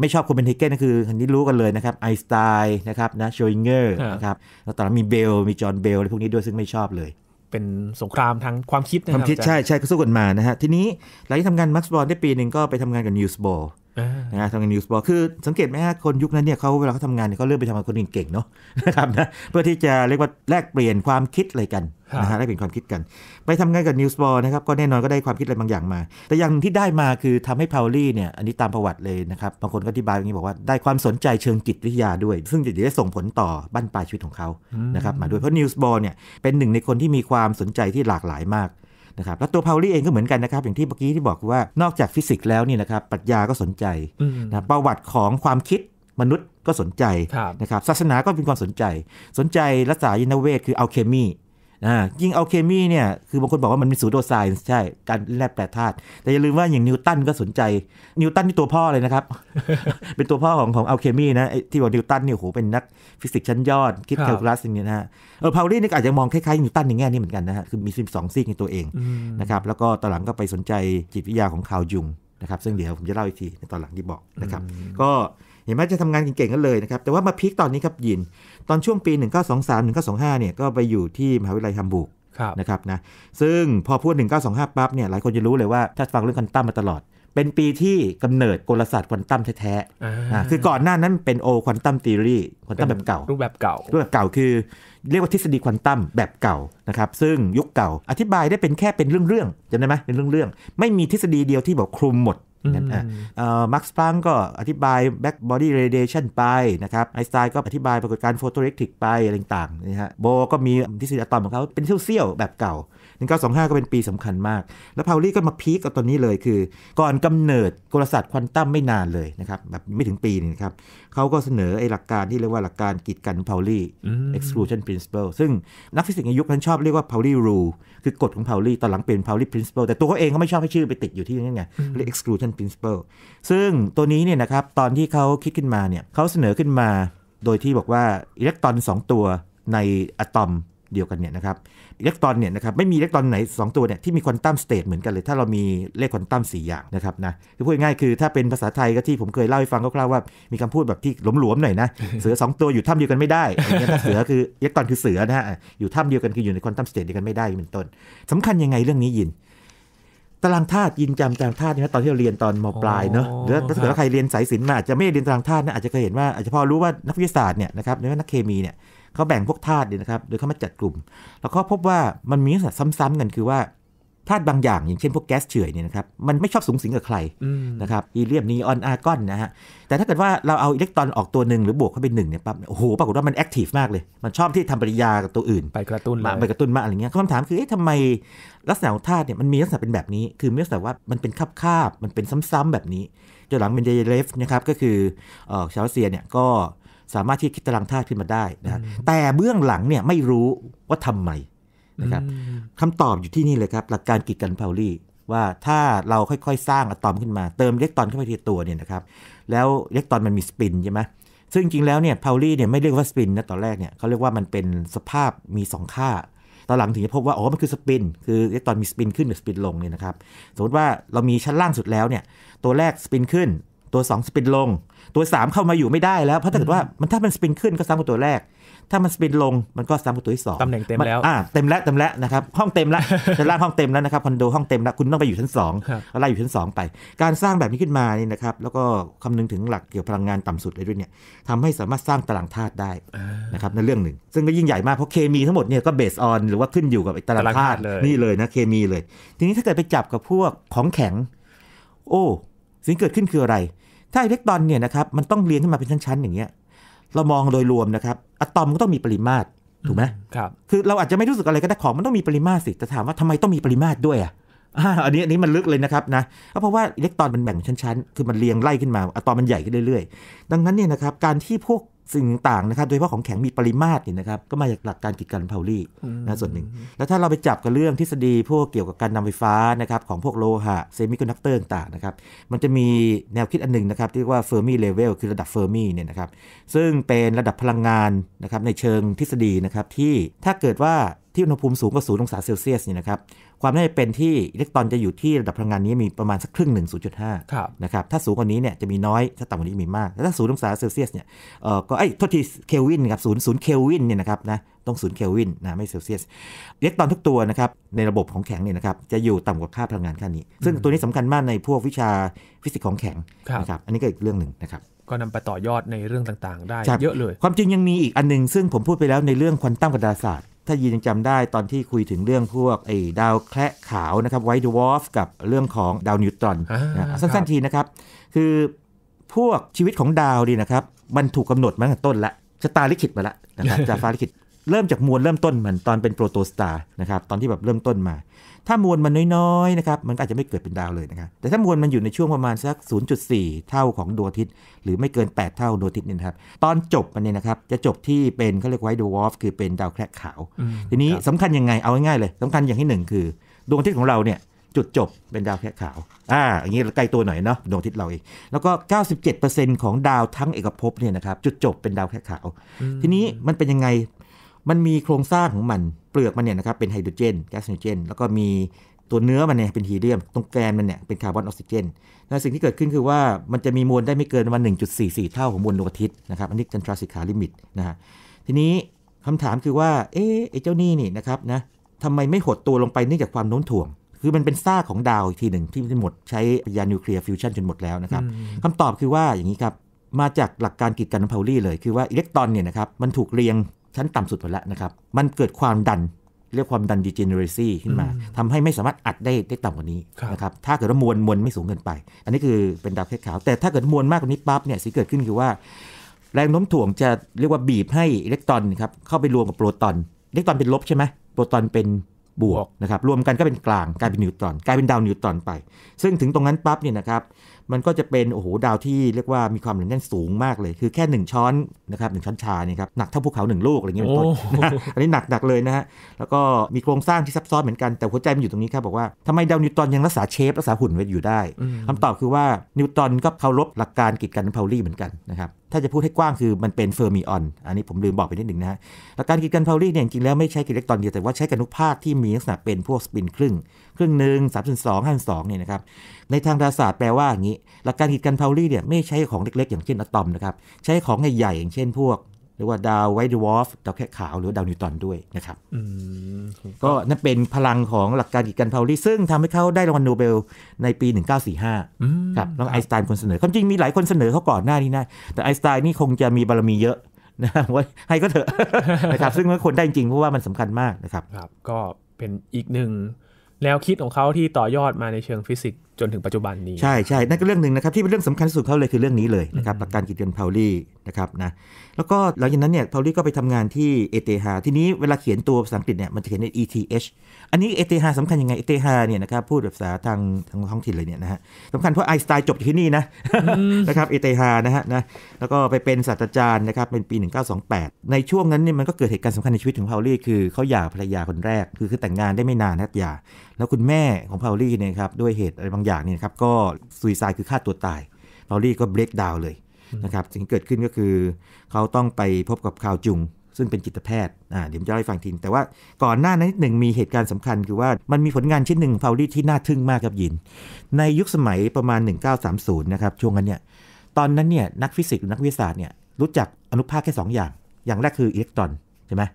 ไม่ชอบโคเปนเฮเกนก็คือทันนี้รู้กันเลยนะครับไอสไตน์นะครับนะโชยเงอร์นะครับแล้วตอนนั้นมีเบลมีจอห์นเบลอะไรพวกนี้ด้วยซึ่งไม่ชอบเลยเป็นสงครามทางความคิดนะครับความคิดใช่ใช่ก็สู้กันมานะฮะ ทีนี้ หลังจากทำงานมาร์สบอลได้ปีหนึ่งก็ไปทำงานกับนิวส์บอลนะทำงานนิวส์บอกคือสังเกตไหมฮะ คนยุคนั้นเนี่ยเขาเวลาเขาทำงานเนี่ยเขาเลือกไปทำงานคนเก่งๆเนาะนะครับนะเพื่อที่จะเรียกว่าแลกเปลี่ยนความคิดอะไรกันนะฮะแลกเปลี่ยนความคิดกัน ไปทำงานกับนิวส์บอนะครับก็แน่นอนก็ได้ความคิดอะไรบางอย่างมา แต่อย่างที่ได้มาคือทำให้พาวลี่เนี่ยอันนี้ตามประวัติเลยนะครับบางคนก็อธิบายอย่างนี้บอกว่าได้ความสนใจเชิงจิตวิทยาด้วย ซึ่งจะได้ส่งผลต่อบั้นปลายชีวิตของเขานะครับมาด้วยเพราะนิวส์บอเนี่ยเป็นหนึ่งในคนที่มีความสนใจที่หลากหลายมากนะครับแล้วตัวพาวลี่เองก็เหมือนกันนะครับ อย่างที่เมื่อกี้ที่บอกว่านอกจากฟิสิกส์แล้วนี่นะครับปรัชญาก็สนใจนะประวัติของความคิดมนุษย์ก็สนใจนะครับศาสนาก็เป็นความสนใจ สนใจรัศายนเวทคือเอาเคมีนะยิ่งเอาเคมีเนี่ย คือบางคนบอกว่ามันมีสนตรโดไซน์ใช่ การแลกแปรธาตุ แต่อย่าลืมว่าอย่างนิวตันก็สนใจนิวตันที่ตัวพ่อเลยนะครับ เป็นตัวพ่อของของเอาเคมีนะที่บอกนิวตันเนี่ยโหเป็นนักฟิสิกส์ชั้นยอด คิดแคลคูลัสอย่างนี้นะฮะ เออพาวลี่นี่อาจจะมองคล้ายๆนิวตันในแง่นี้เหมือนกันนะฮะ คือมีสองซีกในตัวเองนะครับ แล้วก็ตอนหลังก็ไปสนใจจิตวิทยาของคาวยุงนะครับ ซึ่งเดี๋ยวผมจะเล่าอีกทีในตอนหลังที่บอกนะครับก็เห็นไหมจะทำงานเก่งๆกันเลยนะครับ แต่ว่ามาพีคตอนนี้ครับยิน ตอนช่วงปี 1923 1925เนี่ยก็ไปอยู่ที่มหาวิทยาลัยฮัมบูร์กนะครับนะซึ่งพอพูด 1925 ปั๊บเนี่ยหลายคนจะรู้เลยว่า ถ้าฟังเรื่องควอนตัมมาตลอด เป็นปีที่กำเนิดกลศาสตร์ควอนตัมแท้ๆคือก่อนหน้านั้นเป็นโอควอนตัมทีรีควอนตัมแบบเก่า รูปแบบเก่า รูปแบบเก่าคือเรียกว่าทฤษฎีควอนตัมแบบเก่านะครับซึ่งยุคเก่าอธิบายได้เป็นแค่เป็นเรื่องๆจำได้ไหมเป็นเรื่องๆไม่มีทฤษฎีเดียวที่บอกคลุมหมดนั่นเออมาร์คสปังก็อธิบายแบ็กบอดี้เรเดชันไปนะครับไอสไตล์ก็อธิบายปรากฏการณ์โฟโตเรกทริกไปอะไรต่างๆนะฮะโบก็มีทฤษฎีอะตอมของเขาเป็นเซี่ยวๆแบบเก่า1925 ก็เป็นปีสำคัญมาก แล้วพาวลี่ก็มาพีคกับตอนนี้เลยคือก่อนกำเนิดกลศาสตร์ควอนตัมไม่นานเลยนะครับ แบบไม่ถึงปีนึงครับ เขาก็เสนอไอ้หลักการที่เรียกว่าหลักการกีดกันพาวลี่ exclusion principle ซึ่งนักฟิสิกส์ในยุคนั้นชอบเรียกว่าพาวลี่ rule คือกฎของพาวลี่ตอนหลังเป็นพาวลี่ principle แต่ตัวเขาเองเขาไม่ชอบให้ชื่อไปติดอยู่ที่นั่นไง เรียก exclusion principle ซึ่งตัวนี้เนี่ยนะครับ ตอนที่เขาคิดขึ้นมาเนี่ยเขาเสนอขึ้นมาโดยที่บอกว่าอิเล็กตรอน 2 ตัวในอะตอมเดียวกันเนี่ยนะครับอิเล็กตรอนเนี่ยนะครับไม่มีอิเล็กตรอนไหน2ตัวเนี่ยที่มีควอนตัมสเตทเหมือนกันเลย ถ้าเรามีเลขควอนตัม4อย่างนะครับนะคือพูดง่ายคือถ้าเป็นภาษาไทยก็ที่ผมเคยเล่าให้ฟังก็คร่าวว่ามีคำพูดแบบที่หลวมๆหน่อยนะเสือ 2 ตัวอยู่ถ้ำเดียวกันไม่ได้อย่างเงี้ยถ้าเสือคืออิเล็กตรอนคือเสือนะฮะอยู่ถ้ำเดียวกัน คืออยู่ในควอนตัมสเตทเดียวกันไม่ได้เป็นต้น สำคัญยังไงเรื่องนี้ยิน ตารางธาตุยินจำตารางธาตุนะตอนที่เราเรียนตอนมปลายเนอะหรือถ้าเกิดว่าใครเรียนสายศิลป์มาอาจจะไม่เรียนตารางธาตุนะอาจจะเคยเห็นว่าอาจจะพอรู้ว่านักวิทยาศาสตร์เนี่ยนะครับหรือว่านักเคมีเนี่ยเขาแบ่งพวกธาตุเนี่ยนะครับ โดยเขามาจัดกลุ่ม แล้วก็พบว่ามันมีลักษณะซ้ำ ๆกันคือว่าธาตุบางอย่างอย่างเช่นพวกแก๊สเฉื่อยเนี่ยนะครับ มันไม่ชอบสูงสิงกับใครนะครับอีเลียมนีออนอาร์กอนนะฮะแต่ถ้าเกิดว่าเราเอาอิเล็กตรอนออกตัวหนึ่งหรือบวกเข้าไปหนึ่งเนี่ยปั๊บโอ้โหปรากฏว่ามันแอคทีฟมากเลย มันชอบที่ทำปฏิกิริยากับตัวอื่น ไปกระตุ้นมาไปกระตุ้นมาอะไรเงี้ยคำถามคือเอ๊ะทำไมลักษณะของธาตุเนี่ยมันมีลักษณะเป็นแบบนี้ คือมีลักษณะว่ามันเป็นคาบคาบมันเป็นซ้ำๆ แบบนี้จนหลังเมนเดเลฟนะครับก็คือชาวเซียเนี่ยก็สามารถที่คิดตารางธาตุขึ้นมาได้นะ แต่เบื้องหลังเนี่ยไม่รู้ว่าทำไมนะครับคำตอบอยู่ที่นี่เลยครับหลักการกิกกันพาวลี่ว่าถ้าเราค่อยๆ สร้างอะตอมขึ้นมา เติมอิเล็กตรอนเข้าไปทีตัวเนี่ยนะครับแล้วอิเล็กตรอนมันมีสปินใช่ไหมซึ่งจริงๆแล้วเนี่ยพาวลี่เนี่ยไม่เรียกว่าสปินนะตอนแรกเนี่ยเขาเรียกว่ามันเป็นสภาพมี 2 ค่าตอนหลังถึงจะพบว่าอ๋อมันคือสปินคืออิเล็กตรอนมีสปินขึ้นหรือสปินลงเนี่ยนะครับสมมติว่าเรามีชั้นล่างสุดแล้วเนี่ยตัวแรกสปินขึ้นตัว 2 สปินลงตัว 3 เข้ามาอยู่ไม่ได้แล้ว เพราะถ้าเกิดว่ามันถ้ามันสปินขึ้นก็ซ้ำกับตัวแรก ถ้ามันสปินลงมันก็ซ้ำกับตัวที่สองตำแหน่งเต็มแล้วอ่าเต็มแล้วเต็มแล้วนะครับห้องเต็มแล้วชั้นล่างห้องเต็มแล้วนะครับคอนโดห้องเต็มแล้วคุณต้องไปอยู่ชั้นสองอะไรอยู่ชั้นสองไป การสร้างแบบนี้ขึ้นมานี่นะครับแล้วก็คำนึงถึงหลักเกี่ยวกับพลังงานต่ำสุดเลยด้วยเนี่ยทำให้สามารถสร้างตารางธาตุได้นะครับในเรื่องหนึ่งซึ่งก็ยิ่งใหญ่มากเพราะเคมีทั้งหมดเนี่ยก็เบสออน หรือว่าขึ้นอยู่กับตารางธาตุนี่เลยนะเคมีเลย ทีนี้ถ้าเกิดไปจับกับพวกของแข็งโอ้สิ่งเกิดขึ้นคืออะไรถ้าอิเล็กตรอนเนี่ยนะครับมันต้องเรียงขึ้นมาเป็นชั้นๆอย่างเงี้ยเรามองโดยรวมนะครับอะตอมก็ต้องมีปริมาตรถูกไหมครับคือเราอาจจะไม่รู้สึกอะไรก็ได้ของมันต้องมีปริมาตรสิแต่ถามว่าทำไมต้องมีปริมาตรด้วยอ่ะอันนี้อันนี้มันลึกเลยนะครับนะเพราะว่าอิเล็กตรอนมันแบ่งชั้นๆ คือมันเรียงไล่ขึ้นมาอะตอมมันใหญ่ขึ้นเรื่อยๆดังนั้นเนี่ยนะครับการที่พวกสิ่งต่างนะครับ โดยเฉพาะของแข็งมีปริมาตรนี่นะครับ ก็มาจากหลักการกิจการพาวลี่นะส่วนหนึ่ง แล้วถ้าเราไปจับกับเรื่องทฤษฎีพวกเกี่ยวกับการนำไฟฟ้านะครับของพวกโลหะเซมิคอนดักเตอร์ต่างนะครับ มันจะมีแนวคิดอันหนึ่งนะครับ ที่เรียกว่าเฟอร์มิเลเวลคือระดับเฟอร์มีเนี่ยนะครับ ซึ่งเป็นระดับพลังงานนะครับในเชิงทฤษฎีนะครับ ที่ถ้าเกิดว่าที่อุณหภูมิสูงกว่าศูนย์องศาเซลเซียสนี่นะครับ ความน่าจะเป็นที่อิเล็กตรอนจะอยู่ที่ระดับพลังงานนี้มีประมาณสักครึ่งหนึ่ง0.5นะครับถ้าสูงกว่านี้เนี่ยจะมีน้อยถ้าต่ำกว่านี้มีมากแล้วถ้าศูนย์องศาเซลเซียสเนี่ยก็ไอ้โทษทีเคลวินครับศูนย์ศูนย์เคลวินเนี่ยนะครับนะต้องศูนย์เคลวินนะไม่เซลเซียสอิเล็กตรอนทุกตัวนะครับ ในระบบของแข็งเนี่ยนะครับจะอยู่ต่ำกว่าค่าพลังงานค่านี้ ซึ่งตัวนี้สำคัญมากในพวกวิชาฟิสิกส์ของแข็งนะครับอันนี้ก็อีกเรื่องหนึ่งนะครับ ก็นำไปต่อยอดในเรื่องต่างๆได้เยอะเลย ความจริงยังมีอีกอันนึงซึ่งผมพูดไปแล้วในเรื่องควอนตัมกับดาศาสตร์ถ้ายีนยังจำได้ตอนที่คุยถึงเรื่องพวกไอ้ดาวแคระขาวนะครับไวท์ดวอฟกับเรื่องของดาวนิวตรอนสั้น ๆทีนะครับคือ พวกชีวิตของดาวดีนะครับมันถูกกาหนดมาตั้งแต่ต้นละชะตาลิขิตมาละนะครับจากฟ้าลิขิต เริ่มจากมวลเริ่มต้นมันตอนเป็นโปรโตสตาร์นะครับตอนที่แบบเริ่มต้นมา ถ้ามวลมันน้อยๆนะครับมันอาจจะไม่เกิดเป็นดาวเลยนะครับแต่ถ้ามวลมันอยู่ในช่วงประมาณสัก 0.4 เท่าของดวงอาทิตย์หรือไม่เกิน 8 เท่าดวงอาทิตย์นี่นะครับตอนจบมันเนี่ยนะครับจะจบที่เป็นเขาเรียกว่าดวอฟคือเป็นดาวแคระขาว ทีนี้สำคัญยังไงเอาง่ายๆเลยสำคัญอย่างที่หนึ่งคือดวงอาทิตย์ของเราเนี่ยจุดจบ เป็นดาวแค่ขาว อ่าอย่างนี้ใกล้ตัวหน่อยเนาะดวงอาทิตย์เราเอง แล้วก็ 97%ของดาวทั้งเอกภพเนี่ยนะครับจุดจบเป็นดาวแค่ขาว ทีนี้มันเป็นยังไง มันมีโครงสร้างของมัน เปลือกมันเนี่ยนะครับเป็นไฮโดรเจนแก๊สไฮโดรเจนแล้วก็มีตัวเนื้อมันเนี่ยเป็นฮีเลียม ตรงแกนมันเนี่ยเป็นคาร์บอนออกซิเจน และสิ่งที่เกิดขึ้นคือว่ามันจะมีมวลได้ไม่เกินวัน1.44เท่าของมวลดวงอาทิตย์นะครับอันนี้จันทราสิกขาลิมิตนะฮะ ทีนี้คำถามคือว่าเอ๊ะเจ้านี่นี่นะครับนะทำไมไม่หดตัวลงไปเนื่องจากความโน้มถ่วงคือมันเป็นซากของดาวอีกทีหนึ่งที่หมดใช้ยานิวเคลียร์ฟิวชันจนหมดแล้วนะครับคำตอบคือว่าอย่างนี้ครับ มาจากหลักการกีดการของพาวลี่เลยคือว่าอิเล็กตรอนเนี่ยนะครับมันถูกเรียงชั้นต่ำสุดหมดแล้วนะครับ มันเกิดความดันเรียกความดันดิเจเนเรซีขึ้นมา ทำให้ไม่สามารถอัดได้ได้ต่ำกว่านี้นะครับถ้าเกิดมวลมวลไม่สูงเกินไป อันนี้คือเป็นดาวแค่ขาว แต่ถ้าเกิดมวลมากกว่านี้ปั๊บเนี่ยสิ่งเกิดขึ้นคือว่า แรงโน้มถ่วงจะเรียกว่าบีบให้อิเล็กตรอนครับเข้าไปรวมกับโปรตอนอิเล็กตรอนเป็นลบใช่ไหมโปรตอนเป็นบวกนะครับรวมกันก็เป็นกลางกลายเป็นนิวตรอน กลายเป็นดาวนิวตรอนไป ซึ่งถึงตรงนั้นปั๊บเนี่ยนะครับมันก็จะเป็นโอ้โหดาวที่เรียกว่ามีความหนาแน่นสูงมากเลย คือแค่ 1ช้อนนะครับหช้อนชาเนี่ยครับหนักเท่าภูเขา1ลูกอะไรเงี้ยเป็นต้นอันนี้หนักหนักเลยนะฮะแล้วก็มีโครงสร้างที่ซับซ้อนเหมือนกันแต่หัวใจมันอยู่ตรงนี้ครับบอกว่าทำไมดาวนิวตรอนยังรักษาเชฟรักษาหุ่นไว้อยู่ได้ คำตอบคือว่านิวตรอนก็เคารพหลักการกิจกรเพาวลี่เหมือนกันนะครับถ้าจะพูดให้กว้างคือมันเป็นเฟอร์มิออน อันนี้ผมลืมบอกไปนิดหนึ่งนะฮะ หลักการกินกันพาวลี่เนี่ยจริงแล้วไม่ใช่กิเล็กตอนเดียวแต่ว่าใช้กันุภาคที่มีลักษณะเป็นพวกสปินครึ่ง ครึ่งหนึ่งสามส่วนสองห้าสองเนี่ยนะครับ ในทางดาราศาสตร์แปลว่าอย่างนี้ หลักการกิดกันพาวลี่เนี่ยไม่ใช้ของเล็กๆอย่างเช่นอะตอมนะครับ ใช้ของใหญ่ๆอย่างเช่นพวกเรียกว่าดาวไวท์ดวอฟดาวแค่ขาวหรือดาวนิวตันด้วยนะครับก็นั่นเป็นพลังของหลักการกิจการพาวลีซึ่งทำให้เขาได้รางวัลโนเบลในปี 1945 ครับน้้งไอน์สไตน์คนเสนอ ความจริงมีหลายคนเสนอเขาก่อนหน้านี้นะแต่ไอน์สไตน์นี่คงจะมีบารมีเยอะนะว่าให้ก็เถอะนะครับซึ่งเม่คนได้จริงเพราะว่ามันสำคัญมากนะครับครับก็เป็นอีกหนึ่งแนวคิดของเขาที่ต่อยอดมาในเชิงฟิสิกส์จนถึงปัจจุบันนี้ใช่ใช่นั่นก็เรื่องหนึ่งนะครับ ที่เป็นเรื่องสำคัญที่สุดเขาเลยคือเรื่องนี้เลยนะครับประกันกิจการพาวลี่นะครับนะแล้วก็หลังจากนั้นเนี่ยพาวลี่ก็ไปทำงานที่เอเตฮาทีนี้เวลาเขียนตัวภาษาอังกฤษเนี่ยมันจะเขียนใน ETH อันนี้เอเตฮาสำคัญยังไงเอเตฮาเนี่ยนะครับพูดแบบภาษาทางทางท้องถิ่นเลยเนี่ยนะฮะสำคัญเพราะไอสไตล์จบที่นี่นะ นะครับเอเตฮานะฮะนะแล้วก็ไปเป็นศาสตราจารย์นะครับเป็นปี 1928 ในช่วงนั้นเนี่ยมันก็เกิดเหตุการณ์สำคัญในชีวิตของพาวลี่คือเขาหย่าภรรยาคนแรก คือคือแต่งงานได้ไม่นานนะหย่าแล้วคุณแม่ของพาวลี่เนี่ยครับด้วยเหตุอะไรบางอย่างเนี่ยครับก็ซุยซายคือฆ่าตัวตายเปาลี่ก็เบรกดาวเลยนะครับสิ่งเกิดขึ้นก็คือ เขาต้องไปพบกับคาวจุง ซึ่งเป็นจิตแพทย์อ่าเดี๋ยวจะเล่าให้ฟังทีนแต่ว่าก่อนหน้านั้นหนึ่งมีเหตุการณ์สำคัญคือว่า มันมีผลงานชิ้นหนึ่งฟาวลี่ที่น่าทึ่งมากครับยิน ในยุคสมัยประมาณ 1930นะครับช่วงนั้นเนี่ยตอนนั้นเนี่ยนักฟิสิกส์นักวิทยาศาสตร์เนี่ยรู้จักอนุภาคแค่2ออย่าง อย่างแรกคืออิเล็กตรอนช่ไหม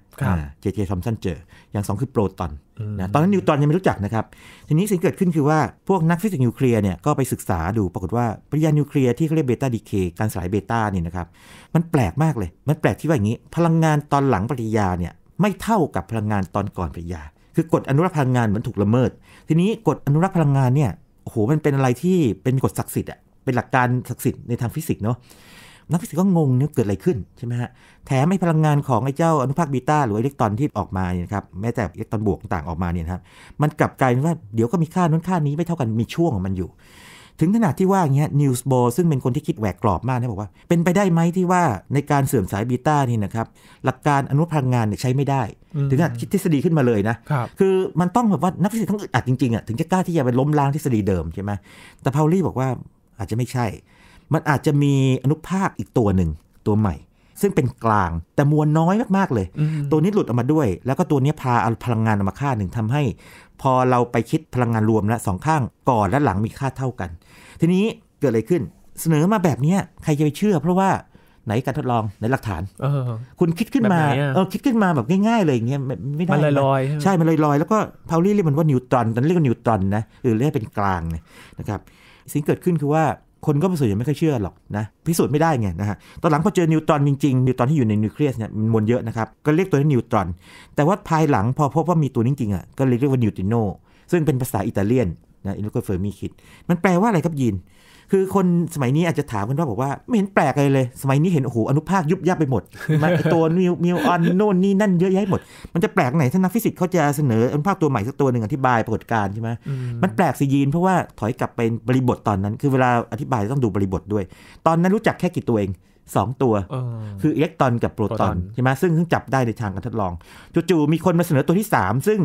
เจเจทอมสันเจออย่างสองคือโปรตอนนะตอนนั้นนิวตอนยังไม่รู้จักนะครับ ทีนี้สิ่งเกิดขึ้นคือว่าพวกนักฟิสิกส์นิวเคลียร์เนี่ย ก็ไปศึกษาดูปรากฏว่าปริยานิวเคลียร์ที่เขาเรียกเบต้าดีเคการสลายเบต้านี่นะครับ มันแปลกมากเลย มันแปลกที่ว่าอย่างนี้ พลังงานตอนหลังปริยาเนี่ยไม่เท่ากับพลังงานตอนก่อนปริยา คือกฎอนุรักษ์พลังงานมันถูกละเมิด ทีนี้กฎอนุรักษ์พลังงานเนี่ย โอ้โห มันเป็นอะไรที่เป็นกฎศักดิ์สิทธิ์อะเป็นหลักการศักดิ์สิทธิ์ในทางฟิสิกส์เนาะนักฟิสิกส์ก็งงเนี่ยเกิดอะไรขึ้น ใช่ไหมฮะแถมไอ้พลังงานของไอ้เจ้าอนุภาคบีต้าหรืออิเล็กตรอนที่ออกมาเนี่ยครับแม้แต่อิเล็กตรอนบวกต่างออกมาเนี่ยครับมันกลับกลายเป็นว่าเดี๋ยวก็มีค่านั้นค่านี้ไม่เท่ากันมีช่วงของมันอยู่ ถึงขนาดที่ว่าเงี้ยนิวส์โบซึ่งเป็นคนที่คิดแหวกกรอบมากนะบอกว่าเป็นไปได้ไหมที่ว่าในการเสื่อมสายบีต้านี่นะครับหลักการอนุพลังงานเนี่ยใช้ไม่ได้ ถึงขนาดคิดทฤษฎีขึ้นมาเลยนะคือมันต้องแบบว่านักฟิสิกส์ต้องอึดอัดจริงๆอ่ะถึงจะกล้าที่จะไปล้มล้างทฤษฎีเดิมใช่ไหมแต่พาวลี่บอกว่าอาจจะไม่ใช่มันอาจจะมีอนุภาคอีกตัวหนึ่งตัวใหม่ ซึ่งเป็นกลางแต่มวลน้อยมาก ๆ เลย ตัวนี้หลุดออกมาด้วย แล้วก็ตัวนี้พาเอาพลังงานออกมาค่าหนึ่งทำให้ พอเราไปคิดพลังงานรวมแล้วสองข้างก่อนและหลังมีค่าเท่ากัน ทีนี้เกิดอะไรขึ้น เสนอมาแบบนี้ใครจะไปเชื่อเพราะว่าไหนการทดลองในหลักฐานออคุณคิดขึ้นมาเออคิดขึ้นมาแบบง่ายๆเลยอย่างเงี้ยไม่ได้มันลอยลอยใช่มันลอยลอยแล้วก็พาวลี่เรียกมันว่านิวตรอนตอนเรียกว่านิวตรอนนะหรือเรียกเป็นกลางนะครับ สิ่งเกิดขึ้นคือว่าคนก็พิสูจน์ยังไม่ค่อยเชื่อหรอกนะ พิสูจน์ไม่ได้ไงนะฮะ ตอนหลังพอเจอนิวตรอนจริง ๆ นิวตรอนที่อยู่ในนิวเคลียสเนี่ยมันมวลเยอะนะครับ ก็เรียกตัวนี้นิวตรอนแต่ว่าภายหลังพอพบว่ามีตัวจริง ๆ อ่ะ ก็เลยเรียกว่านิวติโนซึ่งเป็นภาษาอิตาเลียนนะอินโนโกเฟอร์มีคิด มันแปลว่าอะไรครับยีนคือคนสมัยนี้อาจจะถามกันว่าบอกว่าไม่เห็นแปลกเลยเลย สมัยนี้เห็นโอ้โหอนุภาคยุบยับไปหมดมาตัวมิวมิวออนโน่นนี่นั่นเยอะแยะหมด มันจะแปลกไหน ถ้านักฟิสิกส์เขาจะเสนออนุภาคตัวใหม่สักตัวหนึ่งอธิบายปรากฏการณ์ใช่ไหมมันแปลกสียีนเพราะว่าถอยกลับไปบริบทตอนนั้น คือเวลาอธิบายต้องดูบริบทด้วย ตอนนั้นรู้จักแค่กี่ตัวเองสองตัว คืออิเล็กตรอนกับโปรตอนใช่ไหมซึ่งจับได้ในทางการทดลองจู่ๆมีคนมาเสนอตัวที่ 3 ซึ่ง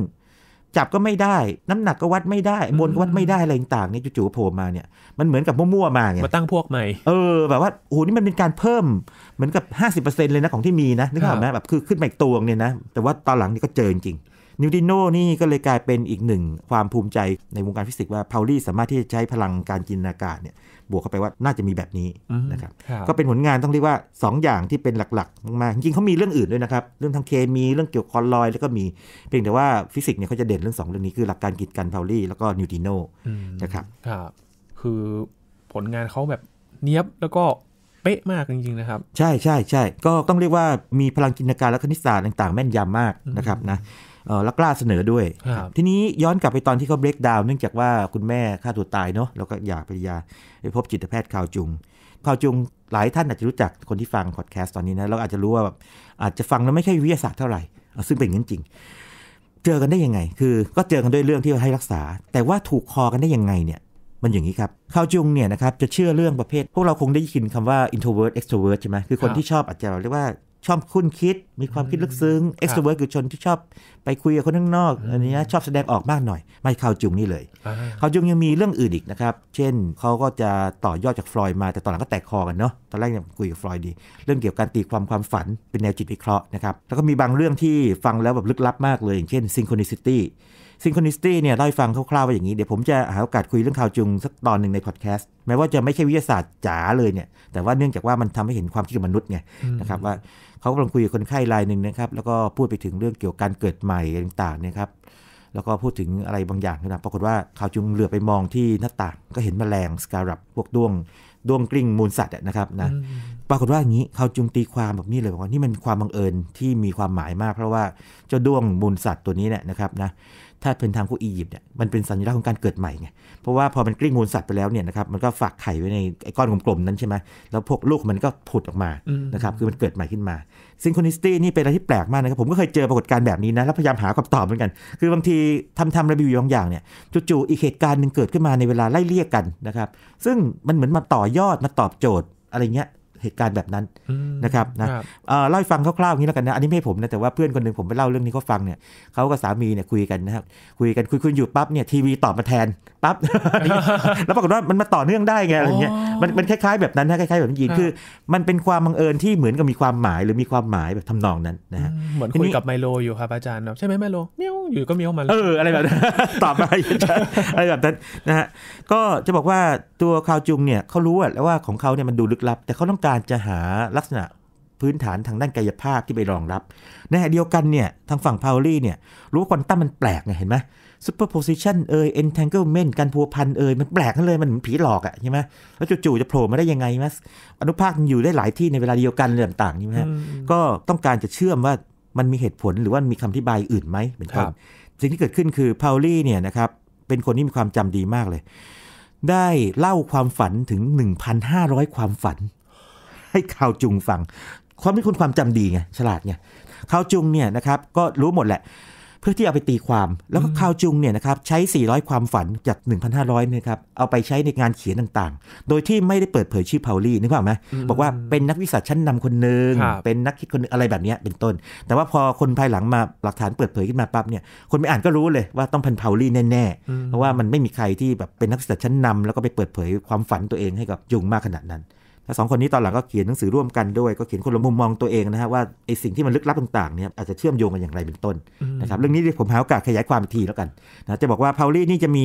จับก็ไม่ได้ น้ำหนักก็วัดไม่ได้ มวลก็วัดไม่ได้อะไรต่างๆนี่ยจู่ๆโผล่มาเนี่ย มันเหมือนกับมั่ว ๆ มาเนี่ยมาตั้งพวกใหม่ เออแบบว่าโอ้โหนี่มันเป็นการเพิ่มเหมือนกับ 50%เลยนะ ของที่มีนะนึกออกไหมแบบคือขึ้นมาอีกตวงเนี่ยนะ แต่ว่าตอนหลังนี่ก็เจอจริงนิวตินโนนี่ก็เลยกลายเป็นอีกหนึ่งความภูมิใจในวงการฟิสิกส์ว่าพาวลี่สามารถที่จะใช้พลังการจินตนาการเนี่ย บวกเข้าไปว่าน่าจะมีแบบนี้นะครับ ก็เป็นผลงานต้องเรียกว่า 2 อย่างที่เป็นหลักๆ มากๆ จริงๆเขามีเรื่องอื่นด้วยนะครับ เรื่องทางเคมีเรื่องเกี่ยวคอนลอย แล้วก็มีเพียงแต่ว่าฟิสิกส์เนี่ยเขาจะเด่นเรื่อง2เรื่องนี้คือหลักการกีดกันพาวลี่แล้วก็นิวตินโนนะครับครับคือผลงานเขาแบบเนี้ยบแล้วก็เป๊ะมากจริงๆนะครับ ใช่ใช่ใช่ก็ต้องเรียกว่ามีพลังจินตนาการและคณิตศาสตร์ต่าง ๆ แม่นยำมมากนะครับนะลักล่าเสนอด้วย ทีนี้ย้อนกลับไปตอนที่เขาเบรกดาวน์เนื่องจากว่าคุณแม่ฆ่าตัวตายเนาะแล้วก็อยากไปยาไปพบจิตแพทย์ข่าวจุงข่าวจุงหลายท่านอาจจะรู้จักคนที่ฟังพอดแคสต์ตอนนี้นะเราอาจจะรู้ว่าแบบอาจจะฟังแล้วไม่ใช่วิทยาศาสตร์เท่าไหร่ซึ่งเป็นอย่างนั้นจริง เจอกันได้ยังไง คือก็เจอกันด้วยเรื่องที่ให้รักษา แต่ว่าถูกคอกันได้ยังไงเนี่ย มันอย่างนี้ครับข่าวจุงเนี่ยนะครับจะเชื่อเรื่องประเภท พวกเราคงได้ยินคำว่า introvert extrovert ใช่ไหมคือคนที่ชอบอาจจะเรียกว่าชอบคุ้นคิดมีความคิดลึกซึ้ง extrovert คือชนที่ชอบไปคุยกับคนข้างนอก อันนี้ชอบแสดงออกมากหน่อย ไม่ข่าวจุงนี่เลยข่าวจุงยังมีเรื่องอื่นอีกนะครับ เช่นเขาก็จะต่อยอดจากฟลอยมาแต่ตอนหลังก็แตกคอกันเนาะตอนแรกยังคุยกับฟลอยดีเรื่องเกี่ยวกับการตีความความฝันเป็นแนวจิตวิเคราะห์นะครับ แล้วก็มีบางเรื่องที่ฟังแล้วแบบลึกลับมากเลยอย่างเช่น synchronicity ซิงโครนิสตี้เนี่ยเล่าให้ฟังคร่าวๆว่าอย่างนี้ เดี๋ยวผมจะหาโอกาสคุยเรื่องข่าวจุงสักตอนหนึ่งในพอดแคสต์ แม้ว่าจะไม่ใช่วิทยาศาสตร์จ๋าเลยเนี่ย แต่ว่าเนื่องจากว่ามันทำให้เห็นความคิดของมนุษย์ไงนะครับ ว่าเขากำลังคุยกับคนไข้รายหนึ่งนะครับ แล้วก็พูดไปถึงเรื่องเกี่ยวกับการเกิดใหม่ต่างๆนะครับ แล้วก็พูดถึงอะไรบางอย่างนะปรากฏว่าข่าวจุงเหลือไปมองที่หน้าต่างก็เห็นแมลงสการับพวกดวง ดวงกลิ้งมูลสัตว์นะครับนะ ปรากฏว่าอย่างนี้ข่าวจุงตีความแบบนี้เลยบอกว่านี่มันความบังเอิญที่มีความหมายมาก เพราะว่าเจ้าดวงมูลสัตว์ตัวนี้เนี่ยนะครับนะถ้าเป็นทางของอียิปต์เนี่ยมันเป็นสัญลักษณ์ของการเกิดใหม่ไงเพราะว่าพอมันกลิ้งมูลสัตว์ไปแล้วเนี่ยนะครับมันก็ฝากไข่ไว้ในไอ้ก้อนกลมๆนั้นใช่ไหมแล้วพวกลูกมันก็ผุดออกมานะครับคือมันเกิดใหม่ขึ้นมาซิงโครนิสตี้นี่เป็นอะไรที่แปลกมากนะครับผมก็เคยเจอปรากฏการณ์แบบนี้นะแล้วพยายามหาคำตอบเหมือนกัน คือบางทีทำๆำระเบียบบางอย่างเนี่ยจู่ๆอีกเหตุการณ์หนึ่งเกิดขึ้นมาในเวลาไล่เลี่ยกันนะครับซึ่งมันเหมือนมาต่อยอดมาตอบโจทย์อะไรเงี้ยเหตุการณ์แบบนั้นนะครับนะเล่าให้ฟังคร่าวๆอย่างนี้แล้วกันนะอันนี้ไม่ผมนะแต่ว่าเพื่อนคนหนึ่งผมไปเล่าเรื่องนี้เขาฟังเนี่ยเขากับสามีเนี่ยคุยกันนะครับคุยกันคุยคุยอยู่ปั๊บเนี่ยทีวีตอบมาแทนปั๊บแล้วปรากฏว่ามันมาต่อเนื่องได้ไงอะไรเงี้ยมันมันคล้าย ๆแบบนั้นนะคล้ายๆแบบนี้คือมันเป็นความบังเอิญที่เหมือนกับมีความหมายหรือมีความหมายแบบทำนองนั้นนะฮะเหมือนคุยกับไมโลอยู่ครับอาจารย์ใช่ไหมไมโลเมี้ยอยู่ก็มีเข้ามาเอออะไรแบบนนั้ตอบมาอะไรแบบนั้นนะฮะก็จะบอกว่าตัวคาวจุงเนี่ยเขารู้แล้วว่าของเขาเนี่ยมันดูลึกลับ แต่เขาต้องการการจะหาลักษณะพื้นฐานทางด้านกายภาพที่ไปรองรับ ในขณะเดียวกันเนี่ย ทางฝั่งพาวลี่เนี่ย รู้ว่าควอนตัมมันแปลกไงเห็นไหมซูเปอร์โพซิชันเอ่ยเอนแทงเกิลเมนต์การพัวพันเอ่ย มันแปลกนั่นเลยมันเหมือนผีหลอกอะ่ะใช่ไหมแล้วจู่ๆจะโผล่มาได้ยังไงมั้ยอนุภาคมันอยู่ได้หลายที่ในเวลาเดียวกันเรื่องต่างในี่ไหมก็ต้องการจะเชื่อมว่ามันมีเหตุผลหรือว่ามีคำอธิบายอื่นไหมเป็นต้นสิ่งที่เกิดขึ้นคือพาวลี่เนี่ยนะครับเป็นคนที่มีความจำดีมากเลยได้เล่าความฝันถึง1,500ความฝันให้คาวจุงฟัง ความที่คุณความจำดีไงฉลาดไงคาวจุงเนี่ยนะครับก็รู้หมดแหละ เพื่อที่เอาไปตีความแล้วก็คาวจุงเนี่ยนะครับใช้ 400 ความฝันจาก 1,500 นะครับ เอาไปใช้ในงานเขียนต่างๆ โดยที่ไม่ได้เปิดเผยชื่อพาลี่นึกภาพไหมบอกว่าเป็นนักวิชาชั้นนำคนหนึ่งเป็นนักคิดคนนึง อะไรแบบนี้เป็นต้น แต่ว่าพอคนภายหลังมาหลักฐานเปิดเผยขึ้นมาปั๊บเนี่ยคนไปอ่านก็รู้เลยว่าต้องพันเพาลี่แน่ๆเพราะว่ามันไม่มีใครที่แบบเป็นนักวิชาชั้นนำแล้วก็ไปเปิดเผยความฝันตัวเองให้กับจุงมากขนาดนั้นแล้วสองคนนี้ตอนหลังก็เขียนหนังสือร่วมกันด้วย ก็เขียนคนละมุมมองตัวเองนะฮะ ว่าไอสิ่งที่มันลึกลับต่างๆเนี่ยอาจจะเชื่อมโยงกันอย่างไรเป็นต้นนะครับเรื่องนี้ผมหาโอกาสขยายความทีแล้วกันนะจะบอกว่าพาวลี่นี่จะมี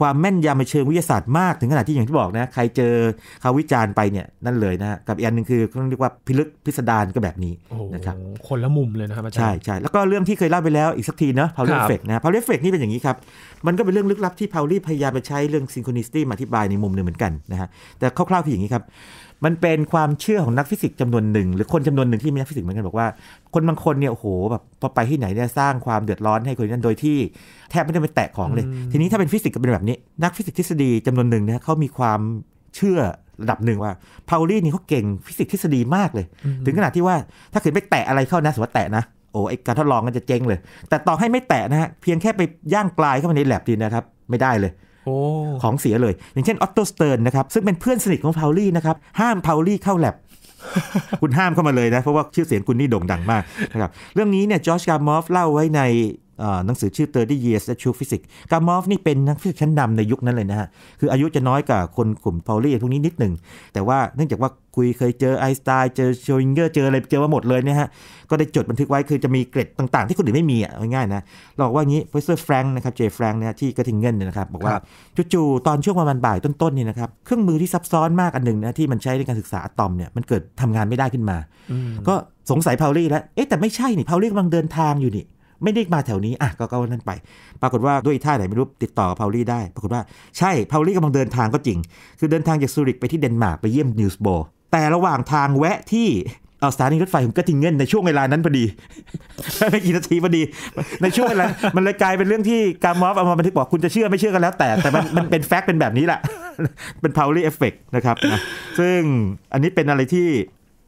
ความแม่นยำในเชิงวิทยาศาสตร์มากถึงขนาดที่อย่างที่บอกนะใครเจอเขาวิจารณ์ไปเนี่ยนั่นเลยนะกับอีกอันหนึ่งคือเรียกว่าพิลึกพิสดารก็แบบนี้นะครับคนละมุมเลยนะครับอาจารย์ใช่ใช่แล้วก็เรื่องที่เคยเล่าไปแล้วอีกสักทีเนาะพาวเวอร์เฟกนะพาวเวอร์เฟกนี่เป็นอย่างนี้ครับมันก็เป็นเรื่องลึกลับที่พาวลี่พยายามไปใช้เรื่องซิงโครนิสตี้มาอธิบายในมุมหนึ่งเหมือนกันนะฮะแต่คร่าวๆคืออย่างนี้ครับมันเป็นความเชื่อของนักฟิสิกส์จำนวนหนึ่ง หรือคนจำนวนหนึ่งที่มีนักฟิสิกส์เหมือนกันบอกว่าคนบางคนเนี่ยโอ้โหแบบพอไปที่ไหนเนี่ยสร้างความเดือดร้อนให้คนนั้นโดยที่แทบไม่ได้ไปแตะของเลย ทีนี้ถ้าเป็นฟิสิกส์ก็เป็นแบบนี้ นักฟิสิกส์ทฤษฎีจำนวนหนึ่งเนี่ยเขามีความเชื่อระดับหนึ่งว่าพาวลี่นี่เขาเก่งฟิสิกส์ทฤษฎีมากเลย ถึงขนาดที่ว่าถ้าเกิดไปแตะอะไรเข้านะสมมติแตะนะโอ้ไอการทดลองก็จะเจ๊งเลย แต่ต่อให้ไม่แตะนะฮะเพียงแค่ไปย่างกลายเข้าไปในแลบดีนะครับ ไม่ได้เลยของเสียเลย อย่างเช่นออตโตสเติร์นนะครับ ซึ่งเป็นเพื่อนสนิทของพาวลี่นะครับ ห้ามพาวลี่เข้าแลบคุณห้ามเข้ามาเลยนะ เพราะว่าชื่อเสียงคุณนี่โด่งดังมากนะครับเรื่องนี้เนี่ยจอร์จกามอฟเล่าไว้ในหนังสือชื่อ 30 Years of True Physics กามอฟนี่เป็นนักฟิสิกส์ชั้นนำในยุคนั้นเลยนะฮะคืออายุจะน้อยกว่าคนกลุ่มพาวลี่พวกนี้นิดหนึ่งแต่ว่าเนื่องจากว่าคุยเคยเจอไอสไตน์เจอโชวิงเกอร์เจออะไรเจอมาหมดเลยเนี่ยฮะก็ได้จดบันทึกไว้คือจะมีเกร็ดต่าง ๆ ที่คนอื่นไม่มีอ่ะง่ายๆนะหลบอกว่างี้ p r o f e s s o r Frank นะครับเจแฟรงค์นยที่กระทิงเงินเนี่ยนะครับบอกว่าจู่ๆตอนช่วงประมาณบ่ายต้นๆนี่นะครับเครื่องมือที่ซับซ้อนมากอันหนึ่งนะที่มันใช้ในการศึกษาอะตอมเนี่ยมันเกิดทำงานไม่ได้ขึ้นมาก็สงสัยพาวลี่แล้วเอ๊ะแต่ไม่ใช่นี่พาวลี่กำลังเดินทางอยู่นี่ไม่ได้มาแถวนี้ อ่ะ ก็ก็นั่นไป ปรากฏว่าด้วยท่าไหนไม่รู้ติดต่อพาวลี่ได้ ปรากฏว่าใช่พาวลี่กำลังเดินทางก็จริง คือเดินทางจากซูริกไปที่เดนมาร์กไปเยี่ยมนิวส์โบ แต่ระหว่างทางแวะที่ เอาสถานีรถไฟของกัตติงเงินในช่วงเวลานั้นพอดีไม่กี่นาทีพอดี ในช่วงเวลามันเลยกลายเป็นเรื่องที่การมอฟเอามาบันทึกบอกคุณจะเชื่อไม่เชื่อกันแล้ว แต่แต่มันมันเป็นแฟกต์เป็นแบบนี้แหละเป็นพาวลี่เอฟเฟกนะครับซึ่งอันนี้เป็นอะไรที่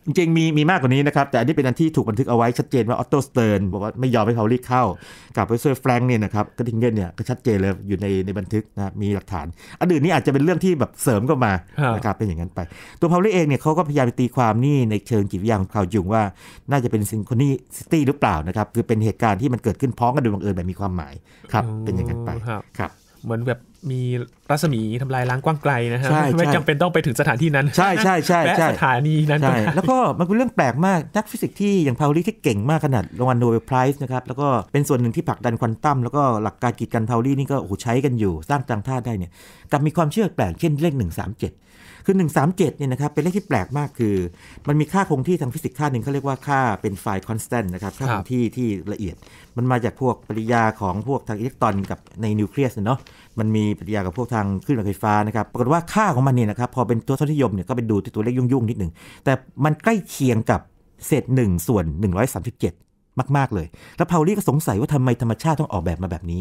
จริงๆมีมีมากกว่านี้นะครับ แต่อันนี้เป็นอันที่ถูกบันทึกเอาไว้ ชัดเจนว่าออตโตสเตอร์นบอกว่าไม่ยอมให้เขารีกเข้า กับไปช่วยแฟรงค์เนี่ยนะครับก็ทิงเกิลเนี่ยก็ชัดเจนเลย อยู่ในในบันทึกนะมีหลักฐาน อันอื่นนี่อาจจะเป็นเรื่องที่แบบเสริมเข้ามานะครับเป็นอย่างนั้นไป ตัวพาวลี่เองเนี่ยเขาก็พยายามไปตีความนี่ในเชิงจิตวิทยาของเขาจุงว่าน่าจะเป็นซิงโครนิซิตี้หรือเปล่านะครับคือเป็นเหตุการณ์ที่มันเกิดขึ้นพร้อมกันโดยบังเอิญแบบมีความหมายครับเป็นอย่างนั้นไปครับเหมือนแบบมีรัศมีทำลายล้างกว้างไกลนะฮะไม่จำเป็นต้องไปถึงสถานที่นั้น ใช่ใช่ใช่ใช่สถานีนั้นแล้วก็มันเป็นเรื่องแปลกมากนักฟิสิกส์ที่อย่างพาวลี่ที่เก่งมากขนาดรางวัลโนเบลไพรส์นะครับ แล้วก็เป็นส่วนหนึ่งที่ผลักดันควอนตัมแล้วก็หลักการกีดกันพาวลี่นี่ก็โอ้ใช้กันอยู่สร้างต่างธาตุได้เนี่ยกับมีความเชื่อแปลกเช่นเลขหนึ่งสามเจ็ดคือ 137เนี่ยนะครับเป็นเลขที่แปลกมากคือ มันมีค่าคงที่ทางฟิสิกส์ค่าหนึ่งเขาเรียกว่าค่าเป็นไฟคอนสแตนต์นะครับค่าคงที่ที่ละเอียด มันมาจากพวกปริยาของพวกทางอิเล็กตรอนกับในนิวเคลียสเนาะมันมีปริยากับพวกทางคลื่นไฟฟ้านะครับปรากฏว่าค่าของมันเนี่ยนะครับพอเป็นตัวทศนิยมเนี่ยก็เป็นดูที่ตัวเลขยุ่งๆ นิดหนึ่งแต่มันใกล้เคียงกับเศษ 1 ส่วน 137 มากๆ เลยแล้วพาลี่ก็สงสัยว่าทำไมธรรมชาติต้องออกแบบมาแบบนี้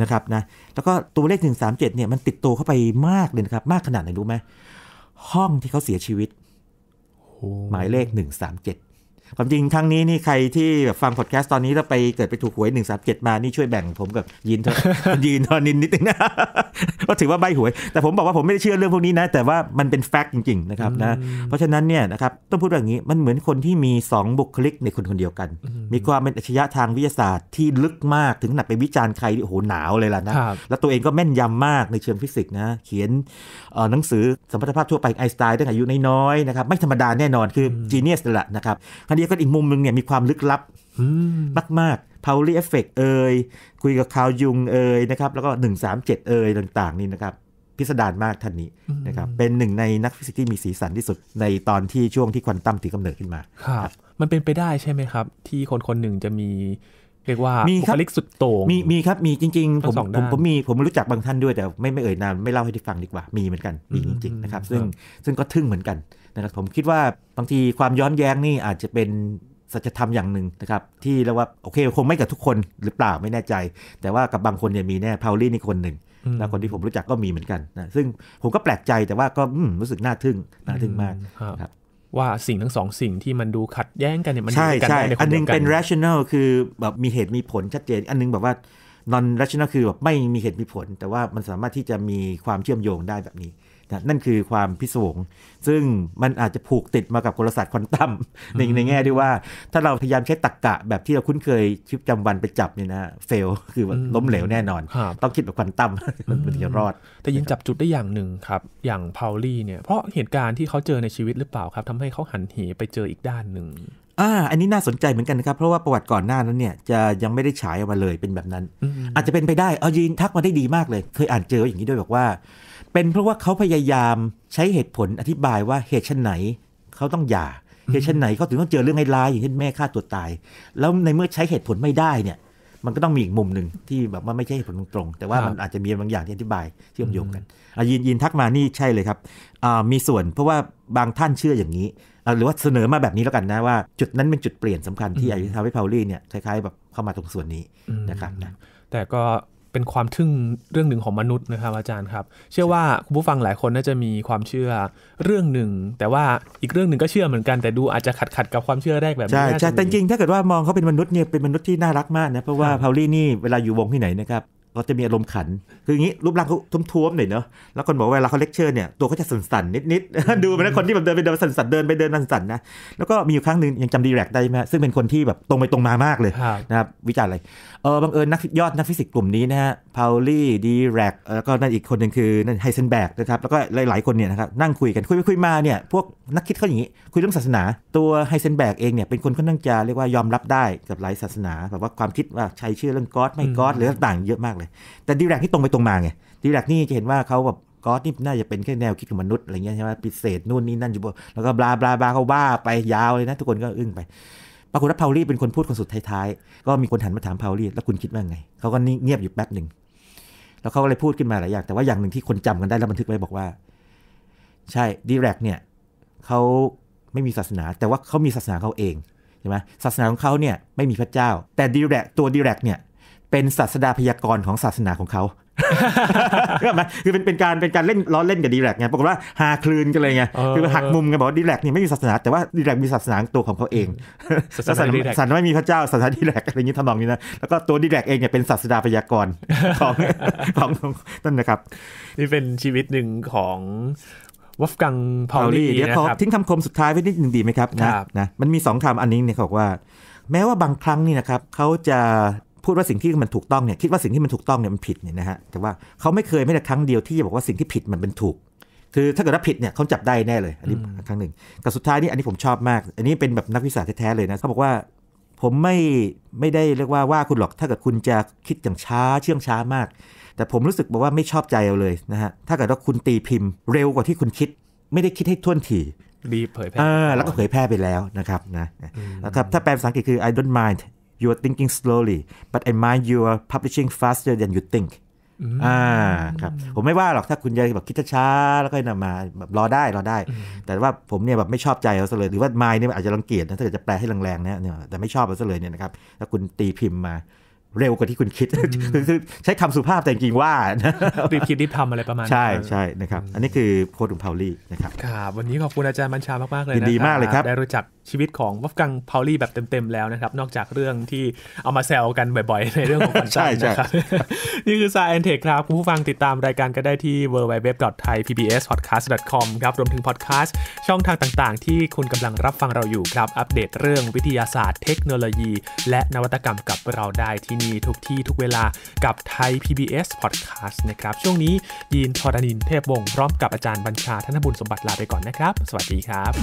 นะครับนะแล้วก็ตัวเลข137เนี่ยมันติดตัวเข้าไปมากเลยนะครับมากขนาดไหนรู้ไหมห้องที่เขาเสียชีวิต หมายเลขหนึ่งสามเจ็ดความจริงทั้งนี้นี่ใครที่แบบฟังพอดแคสต์ตอนนี้แล้วไปเกิดไปถูกหวยหนึ่งสามเจ็ดมานี่ช่วยแบ่งผมกับยินทยินทอนินนิดนึงนะก็ถือว่าใบหวย แต่ผมบอกว่าผมไม่ได้เชื่อเรื่องพวกนี้นะแต่ว่ามันเป็นแฟกต์จริงๆนะครับนะเพราะฉะนั้นเนี่ยนะครับต้องพูดแบบนี้มันเหมือนคนที่มี 2 บุคลิกในคนคนเดียวกัน มีความเป็นอัจฉริยะทางวิทยาศาสตร์ที่ลึกมากถึงหนักไปวิจารณ์ใครโอ้โหหนาวเลยล่ะนะแล้วตัวเองก็แม่นยำมากในเชิงฟิสิกส์นะเขียนหนังสือสมรรถภาพทั่วไปไอสไตล์ตั้งอายุน้อยๆนะครับไม่ธรรมดาแน่นอนคือจีเนียสละนะครับคณยกันอีกมุมหนึ่งเนี่ยมีความลึกลับมากๆพาวลีเอฟเฟกเอ่ยคุยกับคาวยุงเอ่ยนะครับแล้วก็ 137เอ่ยต่างๆนี่นะครับพิสดารมากท่านนี้นะครับเป็นหนึ่งในนักฟิสิกส์ที่มีสีสันที่สุดในตอนที่ช่วงที่ควอนตัมถือกำเนิดขึ้นมาครับ มันเป็นไปได้ใช่ไหมครับ ที่คนคนหนึ่งจะมี เรียกว่ามีบุคลิกสุดโต่งมีมีครับมีจริงๆผมผมผมมี ผมรู้จักบางท่านด้วย แต่ไม่ไม่เอ่ยนามไม่เล่าให้ที่ฟังดีกว่า มีเหมือนกันมีจริงๆนะครับซึ่งซึ่งก็ทึ่งเหมือนกันนะครับผมคิดว่า บางทีความย้อนแย้งนี่ อาจจะเป็นสัจธรรมอย่างหนึ่งนะครับ ที่เรียกว่าโอเคคงไม่กับทุกคนหรือเปล่าไม่แน่ใจ แต่ว่ากับบางคนเนี่ยมีแน่พาวลี่นี่คนหนึ่งแล้วคนที่ผมรู้จักก็มีเหมือนกันนะซึ่งผมก็แปลกใจแต่ว่าก็รู้สึกน่าทึ่งน่าทึ่งมากครับว่าสิ่งทั้งสองสิ่งที่มันดูขัดแย้งกันเนี่ยมันใช่ใช่อันนึงเป็น rational คือแบบมีเหตุมีผลชัดเจนอันนึงแบบว่า non rational คือแบบไม่มีเหตุมีผล แต่ว่ามันสามารถที่จะมีความเชื่อมโยงได้แบบนี้นั่นคือความพิศวง ซึ่งมันอาจจะผูกติดมากับกลศาสตร์ควอนตัมในในแง่ที่ว่า ถ้าเราพยายามใช้ตรกกะแบบที่เราคุ้นเคยชีวิตประจำวันไปจับเนี่ยนะ เฟล คือล้มเหลวแน่นอน ต้องคิดแบบควอนตัมมันจะรอด แต่ยิงจับจุดได้อย่างหนึ่งครับ อย่างพาวลี่เนี่ย เพราะเหตุการณ์ที่เขาเจอในชีวิตหรือเปล่าครับทำให้เขาหันเหไปเจออีกด้านหนึ่งอ่าอันนี้น่าสนใจเหมือนกันนะครับ เพราะว่าประวัติก่อนหน้านั้นเนี่ยจะยังไม่ได้ฉายออกมาเลยเป็นแบบนั้นอาจจะเป็นไปได้เอายีนทักมาได้ดีมากเลย เคยอ่านเจออย่างนี้ด้วยบอกว่า เป็นเพราะว่าเขาพยายามใช้เหตุผลอธิบายว่าเหตุชนไหน เขาต้องหย่าเหตุชนไหนเขาถึงต้องเจอเรื่องไร้ายอย่างเช่นแม่ฆ่าตัวตาย แล้วในเมื่อใช้เหตุผลไม่ได้เนี่ย มันก็ต้องมีอีกมุมหนึ่งที่แบบว่าไม่ใช่เหตุผลตรงๆแต่ว่ามันอาจจะมีบางอย่างที่อธิบาย เชื่อมโยงกันยินยินทักมานี่ใช่เลยครับอ่ามีส่วนเพราะว่าบางท่านเชื่ออย่างนี้หรือว่าเสนอมาแบบนี้แล้วกันนะว่าจุดนั้นเป็นจุดเปลี่ยนสำคัญที่อายุทาวิพาวลี่เนี่ยคล้ายๆแบบเข้ามาตรงส่วนนี้นะครับนะแต่ก็เป็นความทึ่งเรื่องหนึ่งของมนุษย์นะครับอาจารย์ครับ เชื่อว่าคุณผู้ฟังหลายคนน่าจะมีความเชื่อเรื่องหนึ่ง แต่ว่าอีกเรื่องหนึ่งก็เชื่อเหมือนกันแต่ดูอาจจะขัดขัดกับความเชื่อแรกแบบนี้ใช่ใช่แต่จริงถ้าเกิดว่ามองเขาเป็นมนุษย์เนี่ยเป็นมนุษย์ที่น่ารักมากนะเพราะว่าพาวลี่นี่เวลาอยู่วงที่ไหนนะครับก็จะมีอารมณ์ขัน คืออย่างนี้รูปร่างเขาท้วมๆหน่อยเนาะ แล้วคนบอกเวลาเขาเลคเชอร์เนี่ย ตัวเขาจะสั่นๆนิดๆดูไปนะคนที่แบบเดินไปเดินสั่นๆเดินไปเดินสั่นๆนะ แล้วก็มีอยู่ครั้งหนึ่งยังจำดีแรกได้ไหมซึ่งเป็นคนที่แบบตรงไปตรงมามากเลยนะครับ วิจารณ์อะไรเออบังเอิญนักยอดนักฟิสิกส์กลุ่มนี้นะฮะพาวลี่ดีแรกแล้วก็นั่นอีกคนหนึ่งคือนั่นไฮเซนแบกนะครับแล้วก็หลายๆคนเนี่ยนะครับนั่งคุยกันคุยไปคุยมาเนี่ยพวกนักคิดเขาอย่างนี้ คุยเรื่องศาสนาตัวไฮเซนแบกเองเนี่ยเป็นคนค่อนข้างจะเรียกว่ายอมรับได้กับหลายศาสนาแบบว่าความคิดว่าใช้ชื่อเรื่องก๊อดไม่ก๊อดหรือต่างเยอะมากเลเลยแต่ดีแรกที่ตรงไปตรงมาไงดีแรกนี่จะเห็นว่าเขาแบบก็นี่น่าจะเป็นแค่แนวคิดของมนุษย์ อะไรเงี้ยใช่ไหมพิเศษ นู่นนี่ นั่นอยู่บนแล้วก็บลาบลาบลาเขาบ้าไปยาวเลยนะ ทุกคนก็อึ้งไป ปรากฏว่าเพาลี่เป็นคนพูดคนสุดท้ายๆก็มีคนหันมาถามเพาลี่แล้วคุณคิดว่าไง เขาก็เงียบอยู่แป๊บหนึ่งแล้วเขาก็เลยพูดขึ้นมาหลายอย่างแต่ว่าอย่างหนึ่งที่คนจำกันได้แล้วบันทึกไว้บอกว่า ใช่ดีแรกเนี่ยเขาไม่มีศาสนา แต่ว่าเขามีศาสนาเขาเองใช่ไหมศาสนาของเขาเนี่ยไม่มีพระเจ้า แต่ดีแรกตัวดีแรกเนี่ยเป็นศาสดาพยากรณ์ของศาสนาของเขาก็มหมคือเป็นเป็นการเป็นการเล่นล้อเล่นกับดีแลกไงปรากฏว่าหาคลืนกันเลยไง คือหักมุมไงบอกว่าดีแลกนี่ไม่มีศาสนา แต่ว่าดีแลกมีศาสนาตัวของเขาเองศาสนาศาสนาไม่มีพระเจ้าศาสนาดีแลกอะไรอย่างนี้ทำนองนี้นะ แล้วก็ตัวดีแลกเองเนี่ยเป็นศาสดาพยากรณ์ของของนั่นนะครับนี่เป็นชีวิตหนึ่งของวอฟกังพาวลี่เดี๋ยวขอทิ้งคำคมสุดท้ายไว้นิดหนึ่งดีไหมครับนะนะมันมีสองคำอันนี้เนี่ยเขาบอกว่าแม้ว่าบางครั้งนี่นะครับเขาจะพูดว่าสิ่งที่มันถูกต้องเนี่ยคิดว่าสิ่งที่มันถูกต้องเนี่ยมันผิดเนี่ยนะฮะแต่ว่าเขาไม่เคยไม่แต่ครั้งเดียวที่จะบอกว่าสิ่งที่ผิดมันเป็นถูก คือถ้าเกิดว่าผิดเนี่ยเขาจับได้แน่เลยอันนี้ครั้งหนึ่งกับสุดท้ายนี่อันนี้ผมชอบมาก อันนี้เป็นแบบนักวิชาแท้ๆเลยนะเขาบอกว่าผมไม่ไม่ได้เรียกว่าว่าคุณหรอกถ้าเกิดคุณจะคิดอย่างช้าเชื่องช้ามาก แต่ผมรู้สึกบอกว่าไม่ชอบใจเาเลยนะฮะถ้าเกิดว่าคุณตีพิมพ์เร็วกว่าที่คุณคิดไม่ได้คิดให้ท่วนทีรีเผยแพร่แล้วก็เผยแพร่ไปแล้วนะครับนะนะครับถ้าแปลภาษาอังกฤษคือ I don't mind you are thinking slowly but I mind you are publishing faster than you think อ่าครับผมไม่ว่าหรอก ถ้าคุณายแบบคิดช้าๆแล้วก็นำมาแบบรอได้รอได้ แต่ว่าผมเนี่ยแบบไม่ชอบใจเขาเลย หรือว่าไม้เนี่ยอาจจะรังเกียจนะถ้าเกิดจะแปลให้แรงๆเนี่ยแต่ไม่ชอบเขาเลยเนี่ยนะครับถ้าคุณตีพิมพ์มาเร็วกว่าที่คุณคิด ใช้คำสุภาพแต่จริงว่ารีบคิดที่ทำอะไรประมาณ ใช่ใช่นะครับอันนี้คือโค้ดของพาวลี่นะครับครับวันนี้ขอบคุณอาจารย์บัญชามากๆเลยนะดีมากเลยครับได้รู้จักชีวิตของวัฟกังพาวลี่แบบเต็ม ๆ แล้วนะครับ นอกจากเรื่องที่เอามาแซวกันบ่อยๆ ในเรื่องของคันตันนะครับนี่คือซายแอนเทคครับคุณผู้ฟังติดตามรายการก็ได้ที่ www.thaipbspodcast.com ครับรวมถึงพอดแคสต์ช่องทางต่างๆ ที่คุณกำลังรับฟังเราอยู่ครับ อัปเดตเรื่องวิทยาศาสตร์เทคโนโลยี และนวัตกรรมกับเราได้ที่นี่ทุกที่ทุกเวลากับไทย PBS Podcast นะครับช่วงนี้ยีนทอรานินเทพวงศ์พร้อมกับอาจารย์บัญชาธนบุญสมบัติลาไปก่อนนะครับ สวัสดีครับ